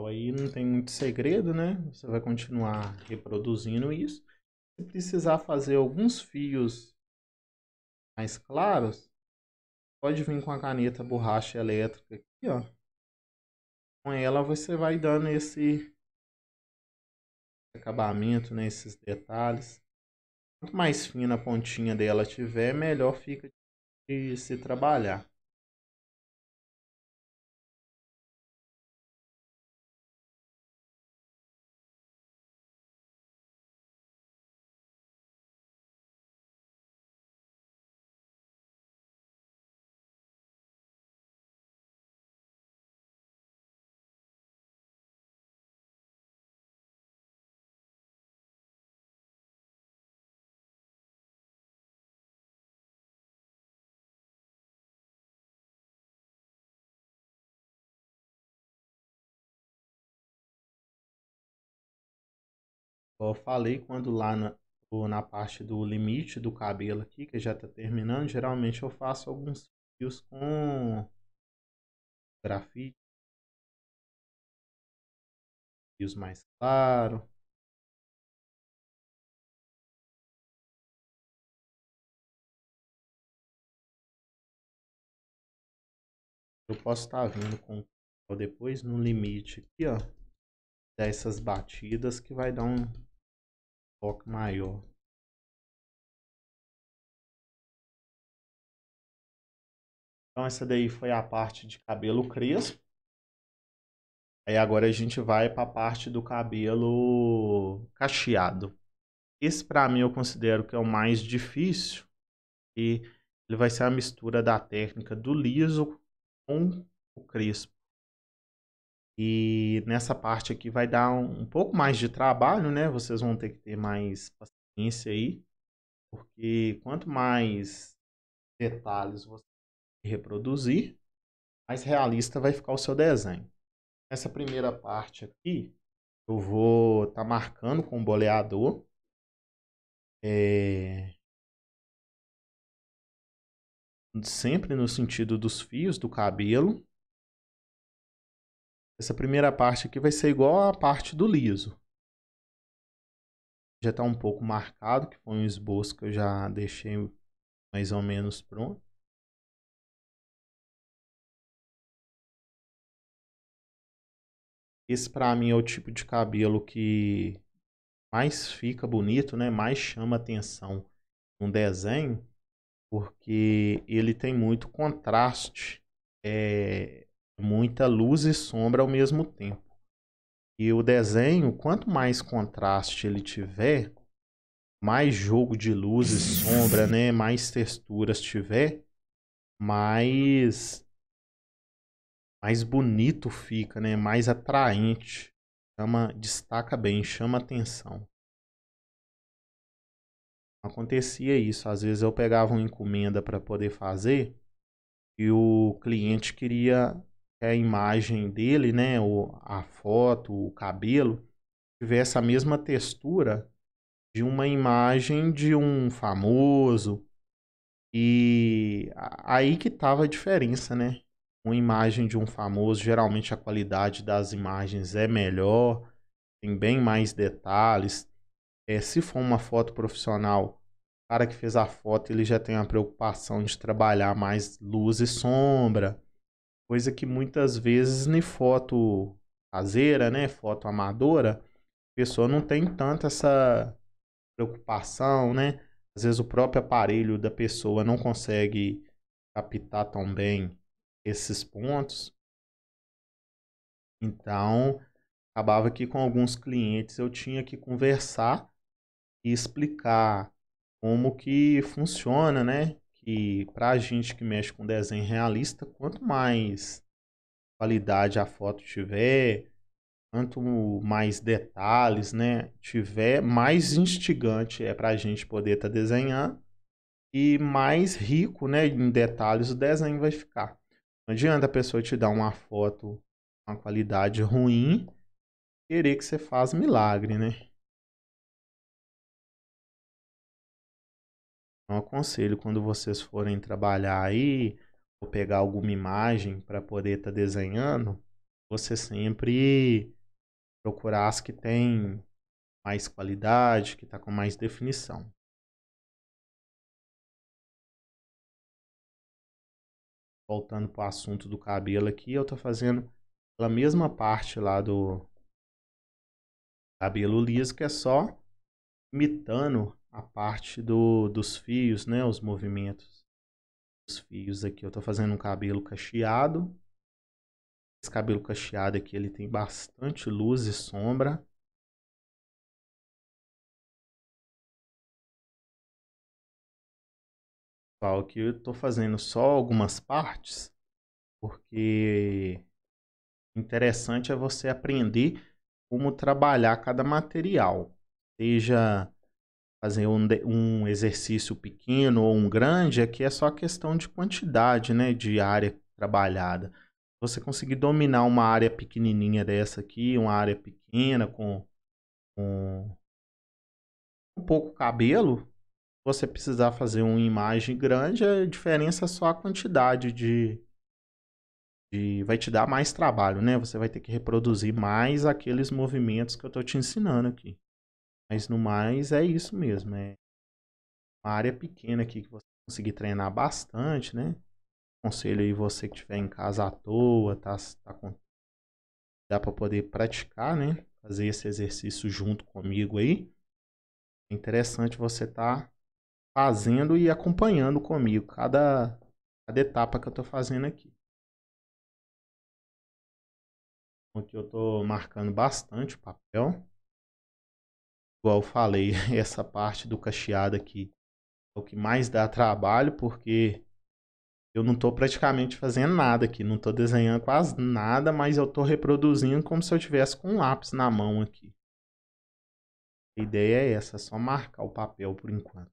S2: Aí não tem muito segredo, né? Você vai continuar reproduzindo isso. Se precisar
S1: fazer alguns fios mais claros, pode vir com a caneta borracha elétrica aqui, ó. Com ela você vai dando esse acabamento, né? Esses detalhes.
S2: Quanto mais fina a pontinha dela tiver, melhor fica de se trabalhar. Eu falei quando lá na, na parte
S1: do limite do cabelo aqui, que já está terminando, geralmente eu faço alguns fios
S2: com grafite. Fios mais claros. Eu posso estar tá vindo com depois no limite aqui, ó. Dessas batidas que vai dar um maior. Então essa daí foi a parte de cabelo crespo. Aí agora a gente vai
S1: para a parte do cabelo cacheado. Esse para mim eu considero que é o mais difícil e ele vai ser a mistura da técnica do liso com o crespo. E nessa parte aqui vai dar um, um, pouco mais de trabalho, né? Vocês vão ter que ter mais paciência aí, porque quanto mais detalhes você reproduzir, mais realista vai ficar o seu desenho. Nessa primeira parte
S2: aqui, eu vou estar tá marcando com o boleador. É... Sempre no sentido dos fios do cabelo. Essa primeira parte aqui vai ser
S1: igual à parte do liso. Já está um pouco marcado, que foi um
S2: esboço que eu já deixei mais ou menos pronto. Esse para mim é o tipo de cabelo que mais fica bonito, né? Mais chama
S1: atenção no desenho, porque ele tem muito contraste é, muita luz e sombra ao mesmo tempo. E o desenho, quanto mais contraste ele tiver, mais jogo de luz e sombra, né, mais texturas tiver, mais mais bonito fica, né, mais atraente. Chama, destaca bem, chama atenção. Acontecia isso, às vezes eu pegava uma encomenda para poder fazer e o cliente queria é, a imagem dele, né, o, a foto, o cabelo, tivesse a mesma textura de uma imagem de um famoso. E aí que tava a diferença, né? Uma imagem de um famoso, geralmente a qualidade das imagens é melhor, tem bem mais detalhes. É, se for uma foto profissional, o cara que fez a foto ele já tem a preocupação de trabalhar mais luz e sombra Coisa que muitas vezes em foto caseira, né, foto amadora, a pessoa não tem tanto essa preocupação, né? Às vezes o próprio aparelho da pessoa não consegue captar tão bem esses pontos. Então, acabava que com alguns clientes eu tinha que conversar e explicar como que funciona, né? que para a gente que mexe com desenho realista, quanto mais qualidade a foto tiver, quanto mais detalhes, né, tiver, mais instigante é para a gente poder estar tá desenhando e mais rico, né, em detalhes o desenho vai ficar. Não adianta a pessoa te dar uma foto com uma qualidade ruim, querer que você faça milagre, né? Não aconselho quando vocês forem trabalhar aí, ou pegar alguma imagem para poder estar tá desenhando, você sempre
S2: procurar as que tem mais qualidade, que está com mais definição. Voltando para o assunto do cabelo aqui, eu estou fazendo a mesma parte lá do
S1: cabelo liso, que é só imitando a parte do, dos fios, né? Os movimentos dos fios aqui. Eu tô fazendo um cabelo
S2: cacheado. Esse cabelo cacheado aqui, ele tem bastante luz e sombra. Pessoal, aqui eu tô fazendo só algumas partes,
S1: porque interessante é você aprender como trabalhar cada material, seja fazer um, um exercício pequeno ou um grande, aqui é, é só questão de quantidade né, de área trabalhada. Você conseguir dominar uma área pequenininha dessa aqui, uma área pequena com, com um pouco cabelo, você precisar fazer uma imagem grande, a diferença é só a quantidade de, de, Vai te dar mais trabalho, né? Você vai ter que reproduzir mais aqueles movimentos que eu estou te ensinando aqui. Mas no mais é isso mesmo. É uma área pequena aqui que você conseguir treinar bastante, né? Aconselho aí você que estiver em casa à toa, tá, tá com... dá para poder praticar, né? Fazer esse exercício junto comigo aí. É interessante você tá fazendo e acompanhando comigo cada, cada etapa que eu tô fazendo
S2: aqui. Então, aqui eu tô marcando bastante o papel igual falei, (laughs) essa parte do cacheado
S1: aqui é o que mais dá trabalho, porque eu não estou praticamente fazendo nada aqui, não estou desenhando quase nada, mas eu estou reproduzindo como se eu tivesse com um lápis
S2: na mão aqui. A ideia é essa, é só marcar o papel por enquanto.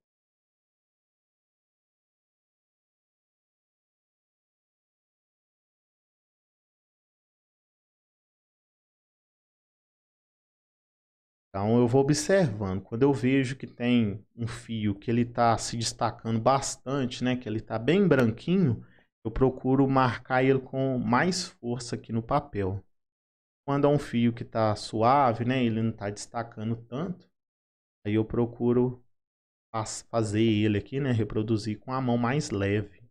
S2: Então eu vou observando. Quando eu vejo que tem um fio
S1: que ele está se destacando bastante, né, que ele está bem branquinho, eu procuro marcar ele com mais força aqui no papel. Quando é um fio que está suave, né, ele não está destacando tanto, aí eu procuro
S2: fazer ele aqui, né, reproduzir com a mão mais leve.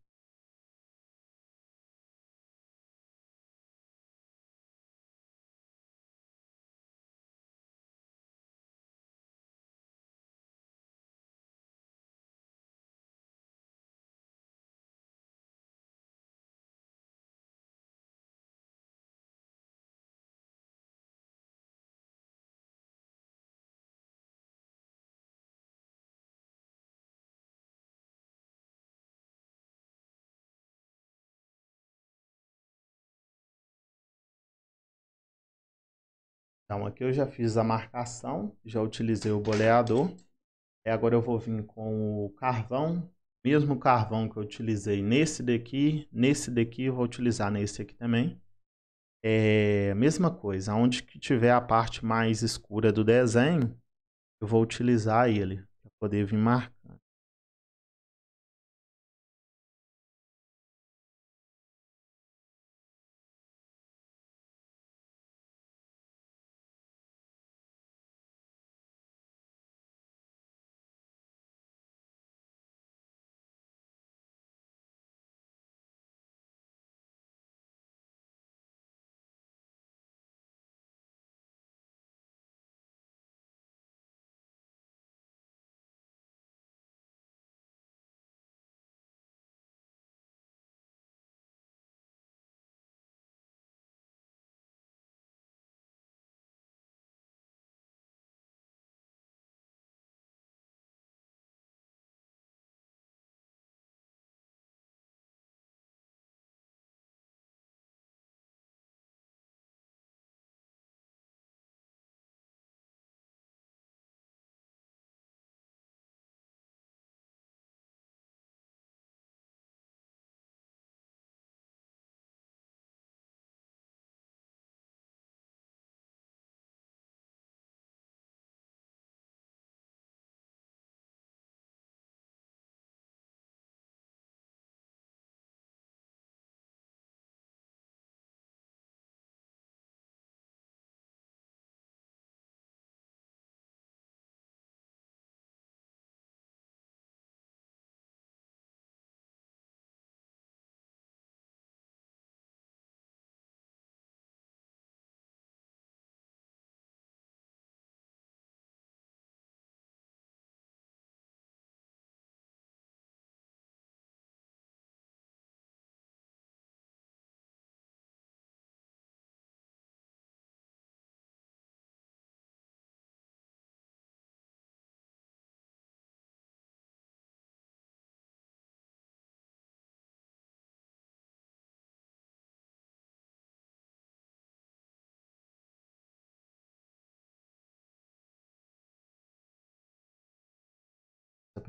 S2: Então aqui eu já fiz a marcação, já utilizei o boleador. E agora eu vou vir
S1: com o carvão, mesmo carvão que eu utilizei nesse daqui, nesse daqui eu vou utilizar nesse aqui também. É, mesma coisa, onde que tiver a parte
S2: mais escura do desenho, eu vou utilizar ele para poder vir marcar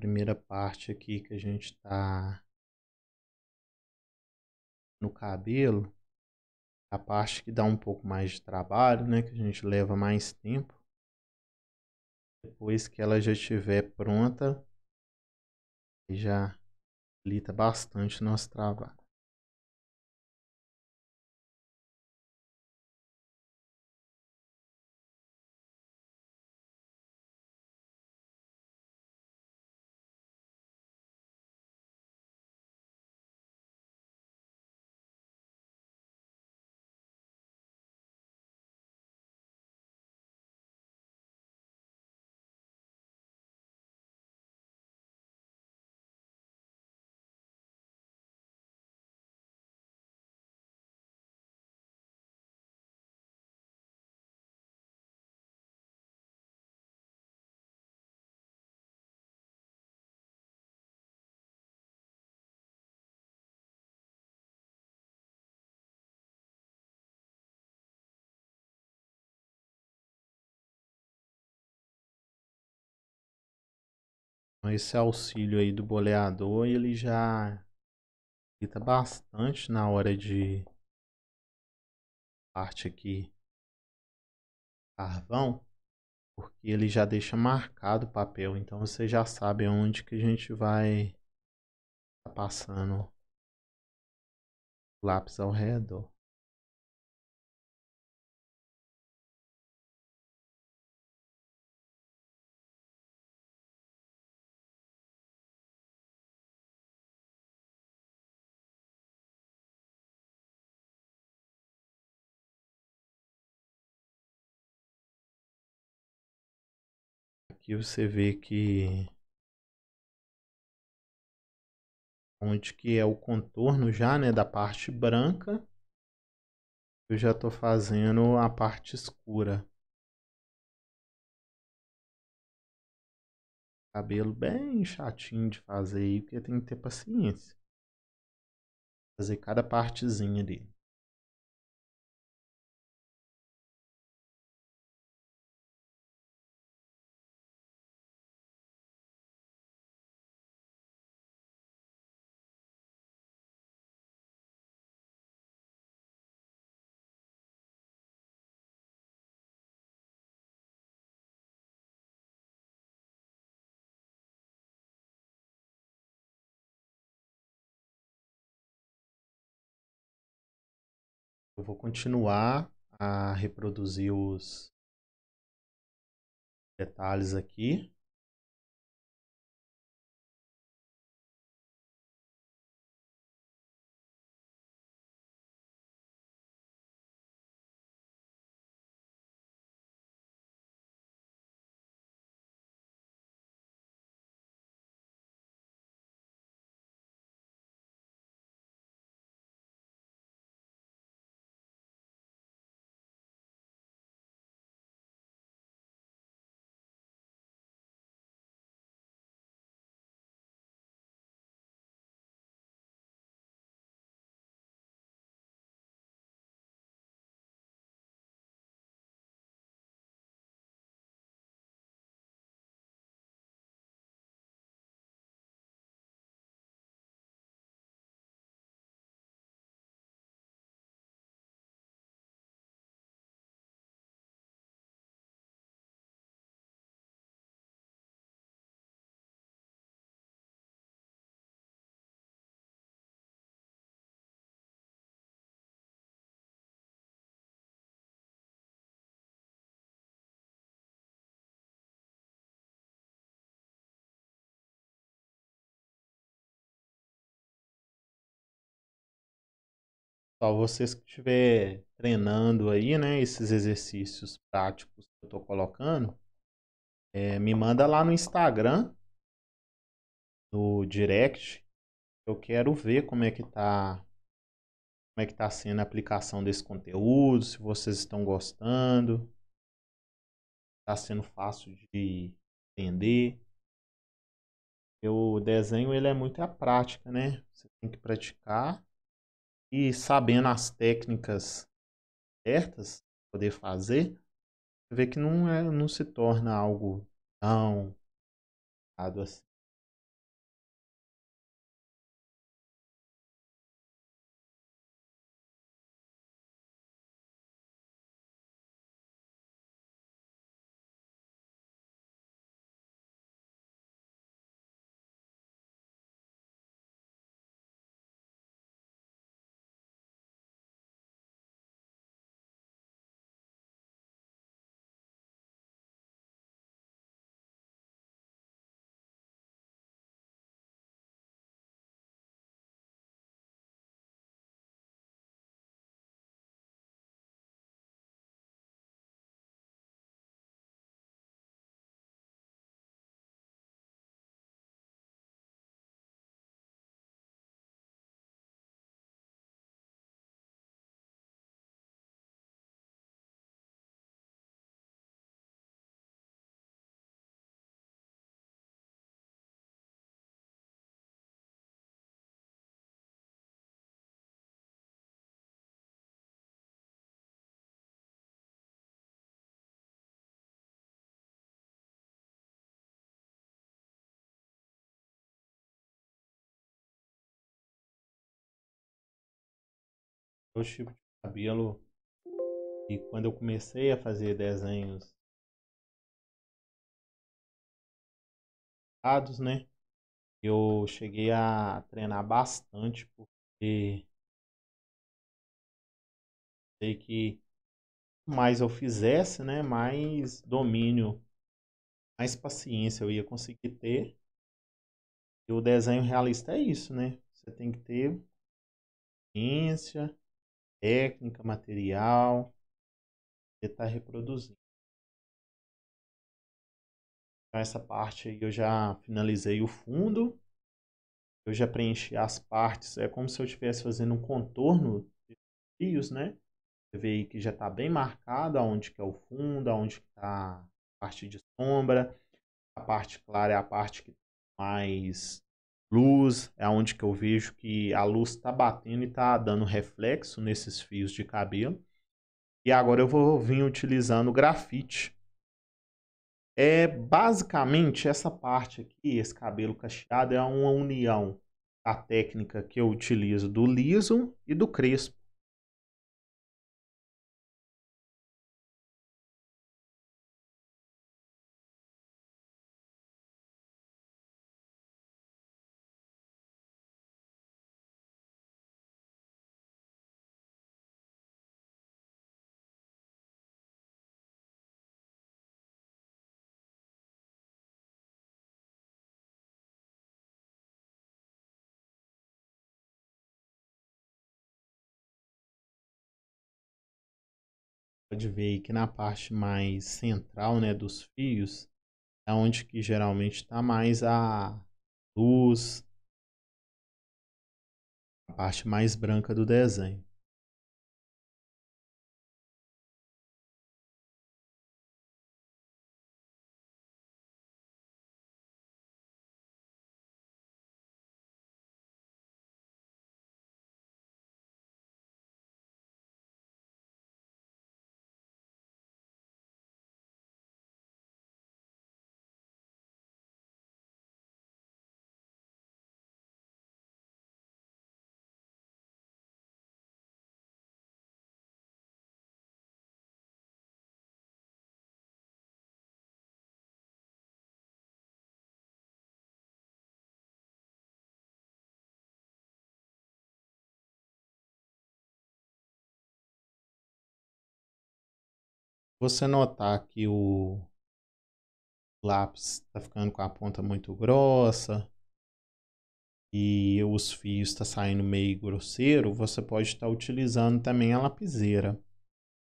S2: primeira parte aqui que a gente tá no
S1: cabelo, a parte que dá um pouco mais de trabalho, né, que a gente leva mais tempo. Depois que ela já estiver pronta,
S2: já facilita bastante nosso trabalho. Então, esse auxílio aí do boleador, ele já irrita bastante na hora
S1: de parte aqui carvão, porque ele já deixa marcado o papel, então você já sabe onde que
S2: a gente vai tá passando o lápis ao redor. Aqui você vê que onde que é o contorno já, né, da parte branca. Eu já estou fazendo a parte escura. Cabelo bem chatinho de fazer aí, porque tem que ter paciência. Fazer cada partezinha dele. Eu vou continuar a reproduzir os detalhes aqui. Só vocês que estiver treinando aí, né, esses exercícios práticos
S1: que eu tô colocando, é, me manda lá no Instagram, no direct. Eu quero ver como é que tá como é que tá sendo a aplicação desse conteúdo, se vocês estão gostando. Tá sendo fácil de entender. o desenho ele é muito a prática, né? Você tem que praticar e sabendo as técnicas certas, poder fazer, você vê que
S2: não, é, não se torna algo tão assim. eu tipo de cabelo. E quando eu comecei a fazer desenhos dados, né? Eu cheguei a treinar bastante porque
S1: sei que mais eu fizesse, né, mais domínio, mais paciência eu ia conseguir ter. E o desenho realista é isso, né? Você tem que ter paciência,
S2: técnica, material, você está reproduzindo. Então essa parte aí eu já finalizei o fundo,
S1: eu já preenchi as partes, é como se eu estivesse fazendo um contorno de fios, né? Você vê aí que já está bem marcado aonde que é o fundo, aonde está a parte de sombra, a parte clara é a parte que tá mais luz, é onde que eu vejo que a luz está batendo e está dando reflexo nesses fios de cabelo. E agora eu vou vir utilizando grafite. É basicamente essa parte aqui, esse cabelo cacheado
S2: é uma união da técnica que eu utilizo do liso e do crespo. pode ver que na parte mais
S1: central né, dos fios é onde que geralmente está mais a
S2: luz, a parte mais branca do desenho. você notar que o lápis está ficando com a ponta muito grossa
S1: e os fios está saindo meio grosseiro, você pode estar tá utilizando também a lapiseira.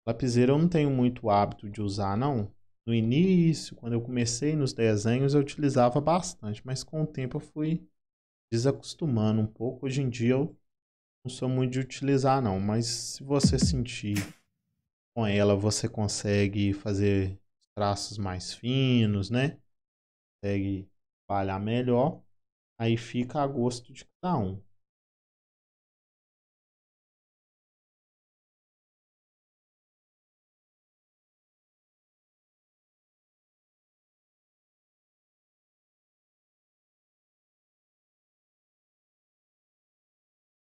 S1: Lapiseira eu não tenho muito hábito de usar não. No início, quando eu comecei nos desenhos, eu utilizava bastante, mas com o tempo eu fui desacostumando um pouco. Hoje em dia eu não sou muito de utilizar não, mas se você sentir com ela você consegue fazer traços mais finos, né? Consegue trabalhar melhor.
S2: Aí fica a gosto de cada um.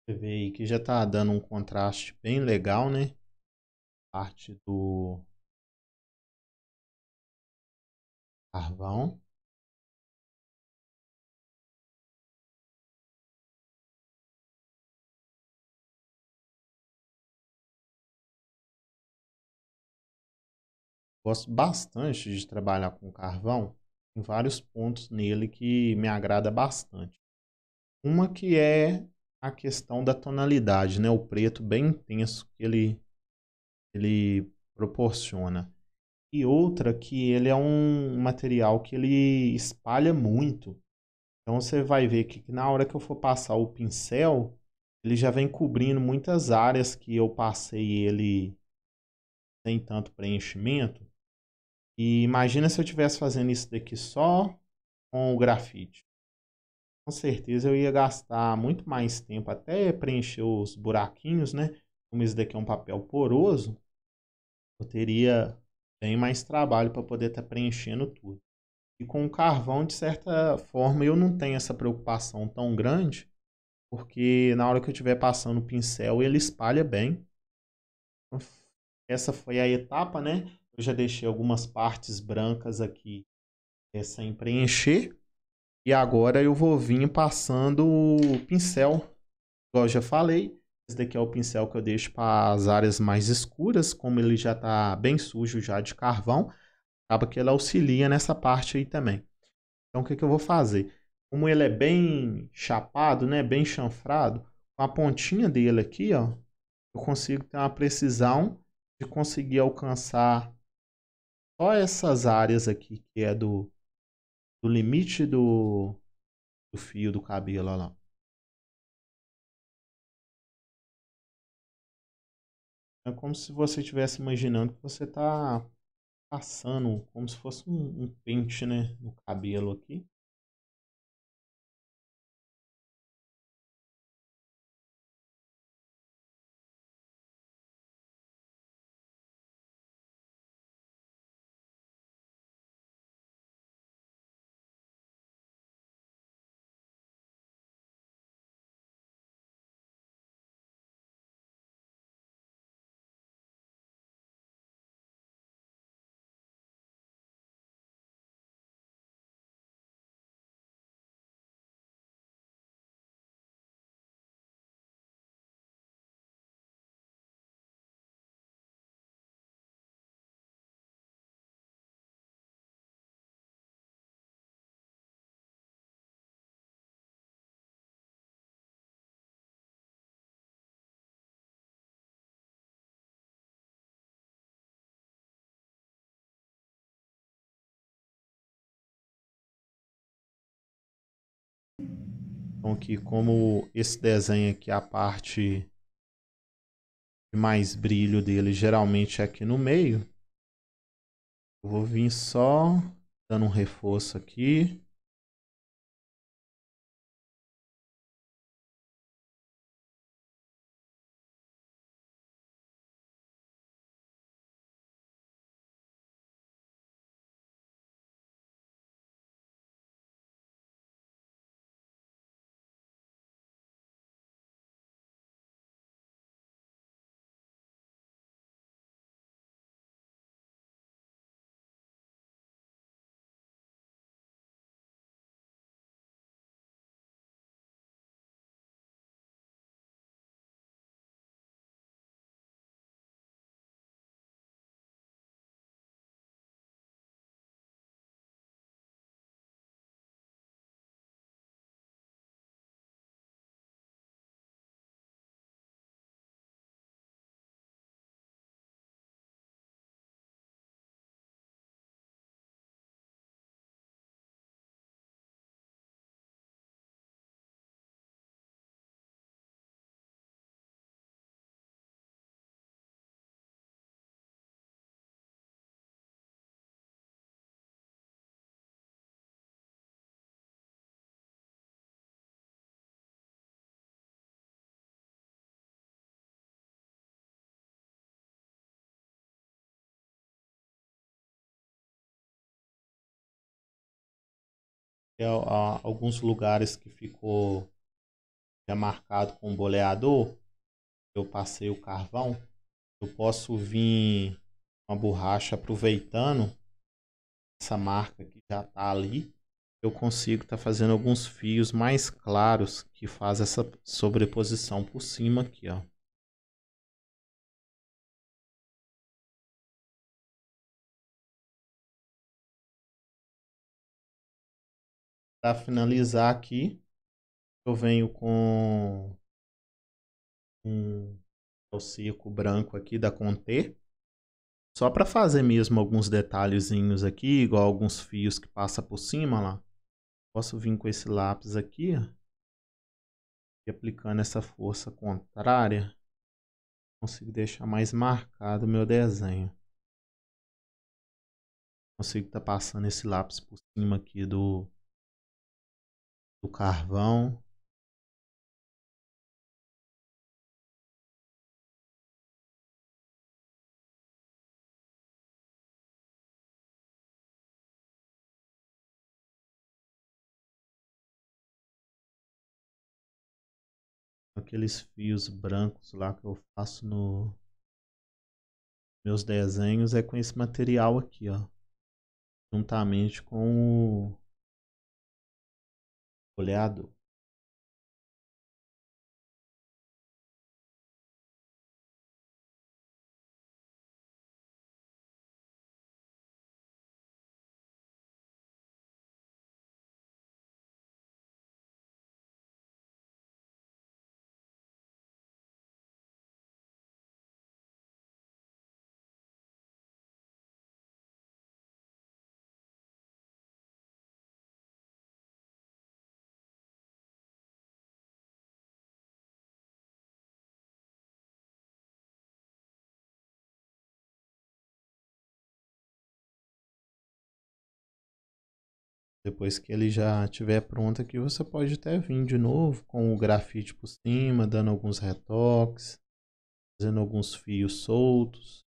S2: Você vê aí que já tá dando um contraste bem legal, né? parte do carvão. Gosto bastante de trabalhar com carvão. Tem vários pontos nele que me agrada bastante.
S1: Uma que é a questão da tonalidade, né? O preto bem intenso que ele ele proporciona. E outra que ele é um material que ele espalha muito. Então você vai ver que na hora que eu for passar o pincel, ele já vem cobrindo muitas áreas que eu passei ele sem tanto preenchimento. E imagina se eu estivesse fazendo isso daqui só com o grafite. Com certeza eu ia gastar muito mais tempo até preencher os buraquinhos, né? Como esse daqui é um papel poroso, eu teria bem mais trabalho para poder estar tá preenchendo tudo. E com o carvão, de certa forma, eu não tenho essa preocupação tão grande, porque na hora que eu estiver passando o pincel, ele espalha bem. Então, essa foi a etapa, né? Eu já deixei algumas partes brancas aqui é, sem preencher. E agora eu vou vir passando o pincel, igual eu já falei, esse daqui é o pincel que eu deixo para as áreas mais escuras, como ele já está bem sujo já de carvão, acaba que ele auxilia nessa parte aí também. Então o que, que eu vou fazer? Como ele é bem chapado, né, bem chanfrado, com a pontinha dele aqui, ó, eu consigo ter uma precisão de conseguir alcançar só
S2: essas áreas aqui que é do, do limite do, do fio do cabelo, ó lá. É como se você estivesse imaginando que você está passando, como se fosse um, um pente, né, no cabelo aqui. Então aqui, como esse desenho aqui, a parte
S1: de mais brilho dele geralmente é aqui no meio, eu vou
S2: vir só dando um reforço aqui. a, alguns lugares que ficou já é marcado com boleador. Eu passei o
S1: carvão. Eu posso vir uma borracha aproveitando essa marca que já tá ali. Eu consigo estar tá fazendo alguns fios mais
S2: claros que faz essa sobreposição por cima aqui, ó. para finalizar aqui, eu venho com um
S1: circo branco aqui da Conté. Só para fazer mesmo alguns detalhezinhos aqui, igual alguns fios que passa por cima lá. Posso vir com esse lápis aqui, E aplicando essa força contrária, consigo deixar mais marcado o meu desenho.
S2: Consigo estar tá passando esse lápis por cima aqui do, do carvão aqueles fios brancos lá que eu faço
S1: no meus desenhos é com esse material aqui, ó,
S2: juntamente com o olhado Depois que ele já tiver pronto aqui, você pode até
S1: vir de novo com o grafite por cima, dando alguns retoques, fazendo
S2: alguns fios soltos.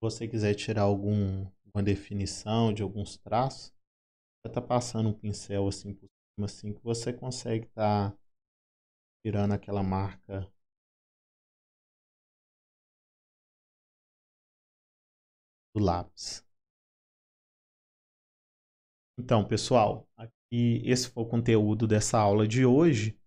S2: você quiser tirar algum, uma definição
S1: de alguns traços, você está passando um pincel assim por cima, assim, que você consegue
S2: estar tá tirando aquela marca do lápis. Então, pessoal, aqui esse foi o conteúdo dessa aula
S1: de hoje.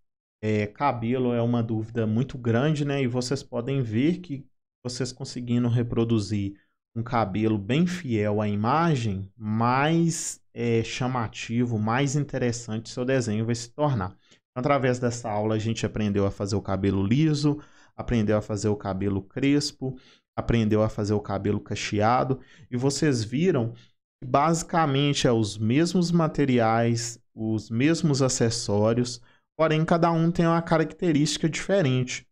S1: É, cabelo é uma dúvida muito grande, né? E vocês podem ver que vocês conseguindo reproduzir um cabelo bem fiel à imagem, mais é, chamativo, mais interessante seu desenho vai se tornar. Através dessa aula, a gente aprendeu a fazer o cabelo liso, aprendeu a fazer o cabelo crespo, aprendeu a fazer o cabelo cacheado, e vocês viram que basicamente é os mesmos materiais, os mesmos acessórios, porém cada um tem uma característica diferente.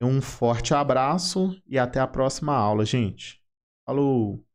S1: Um forte abraço
S2: e até a próxima aula, gente. Falou!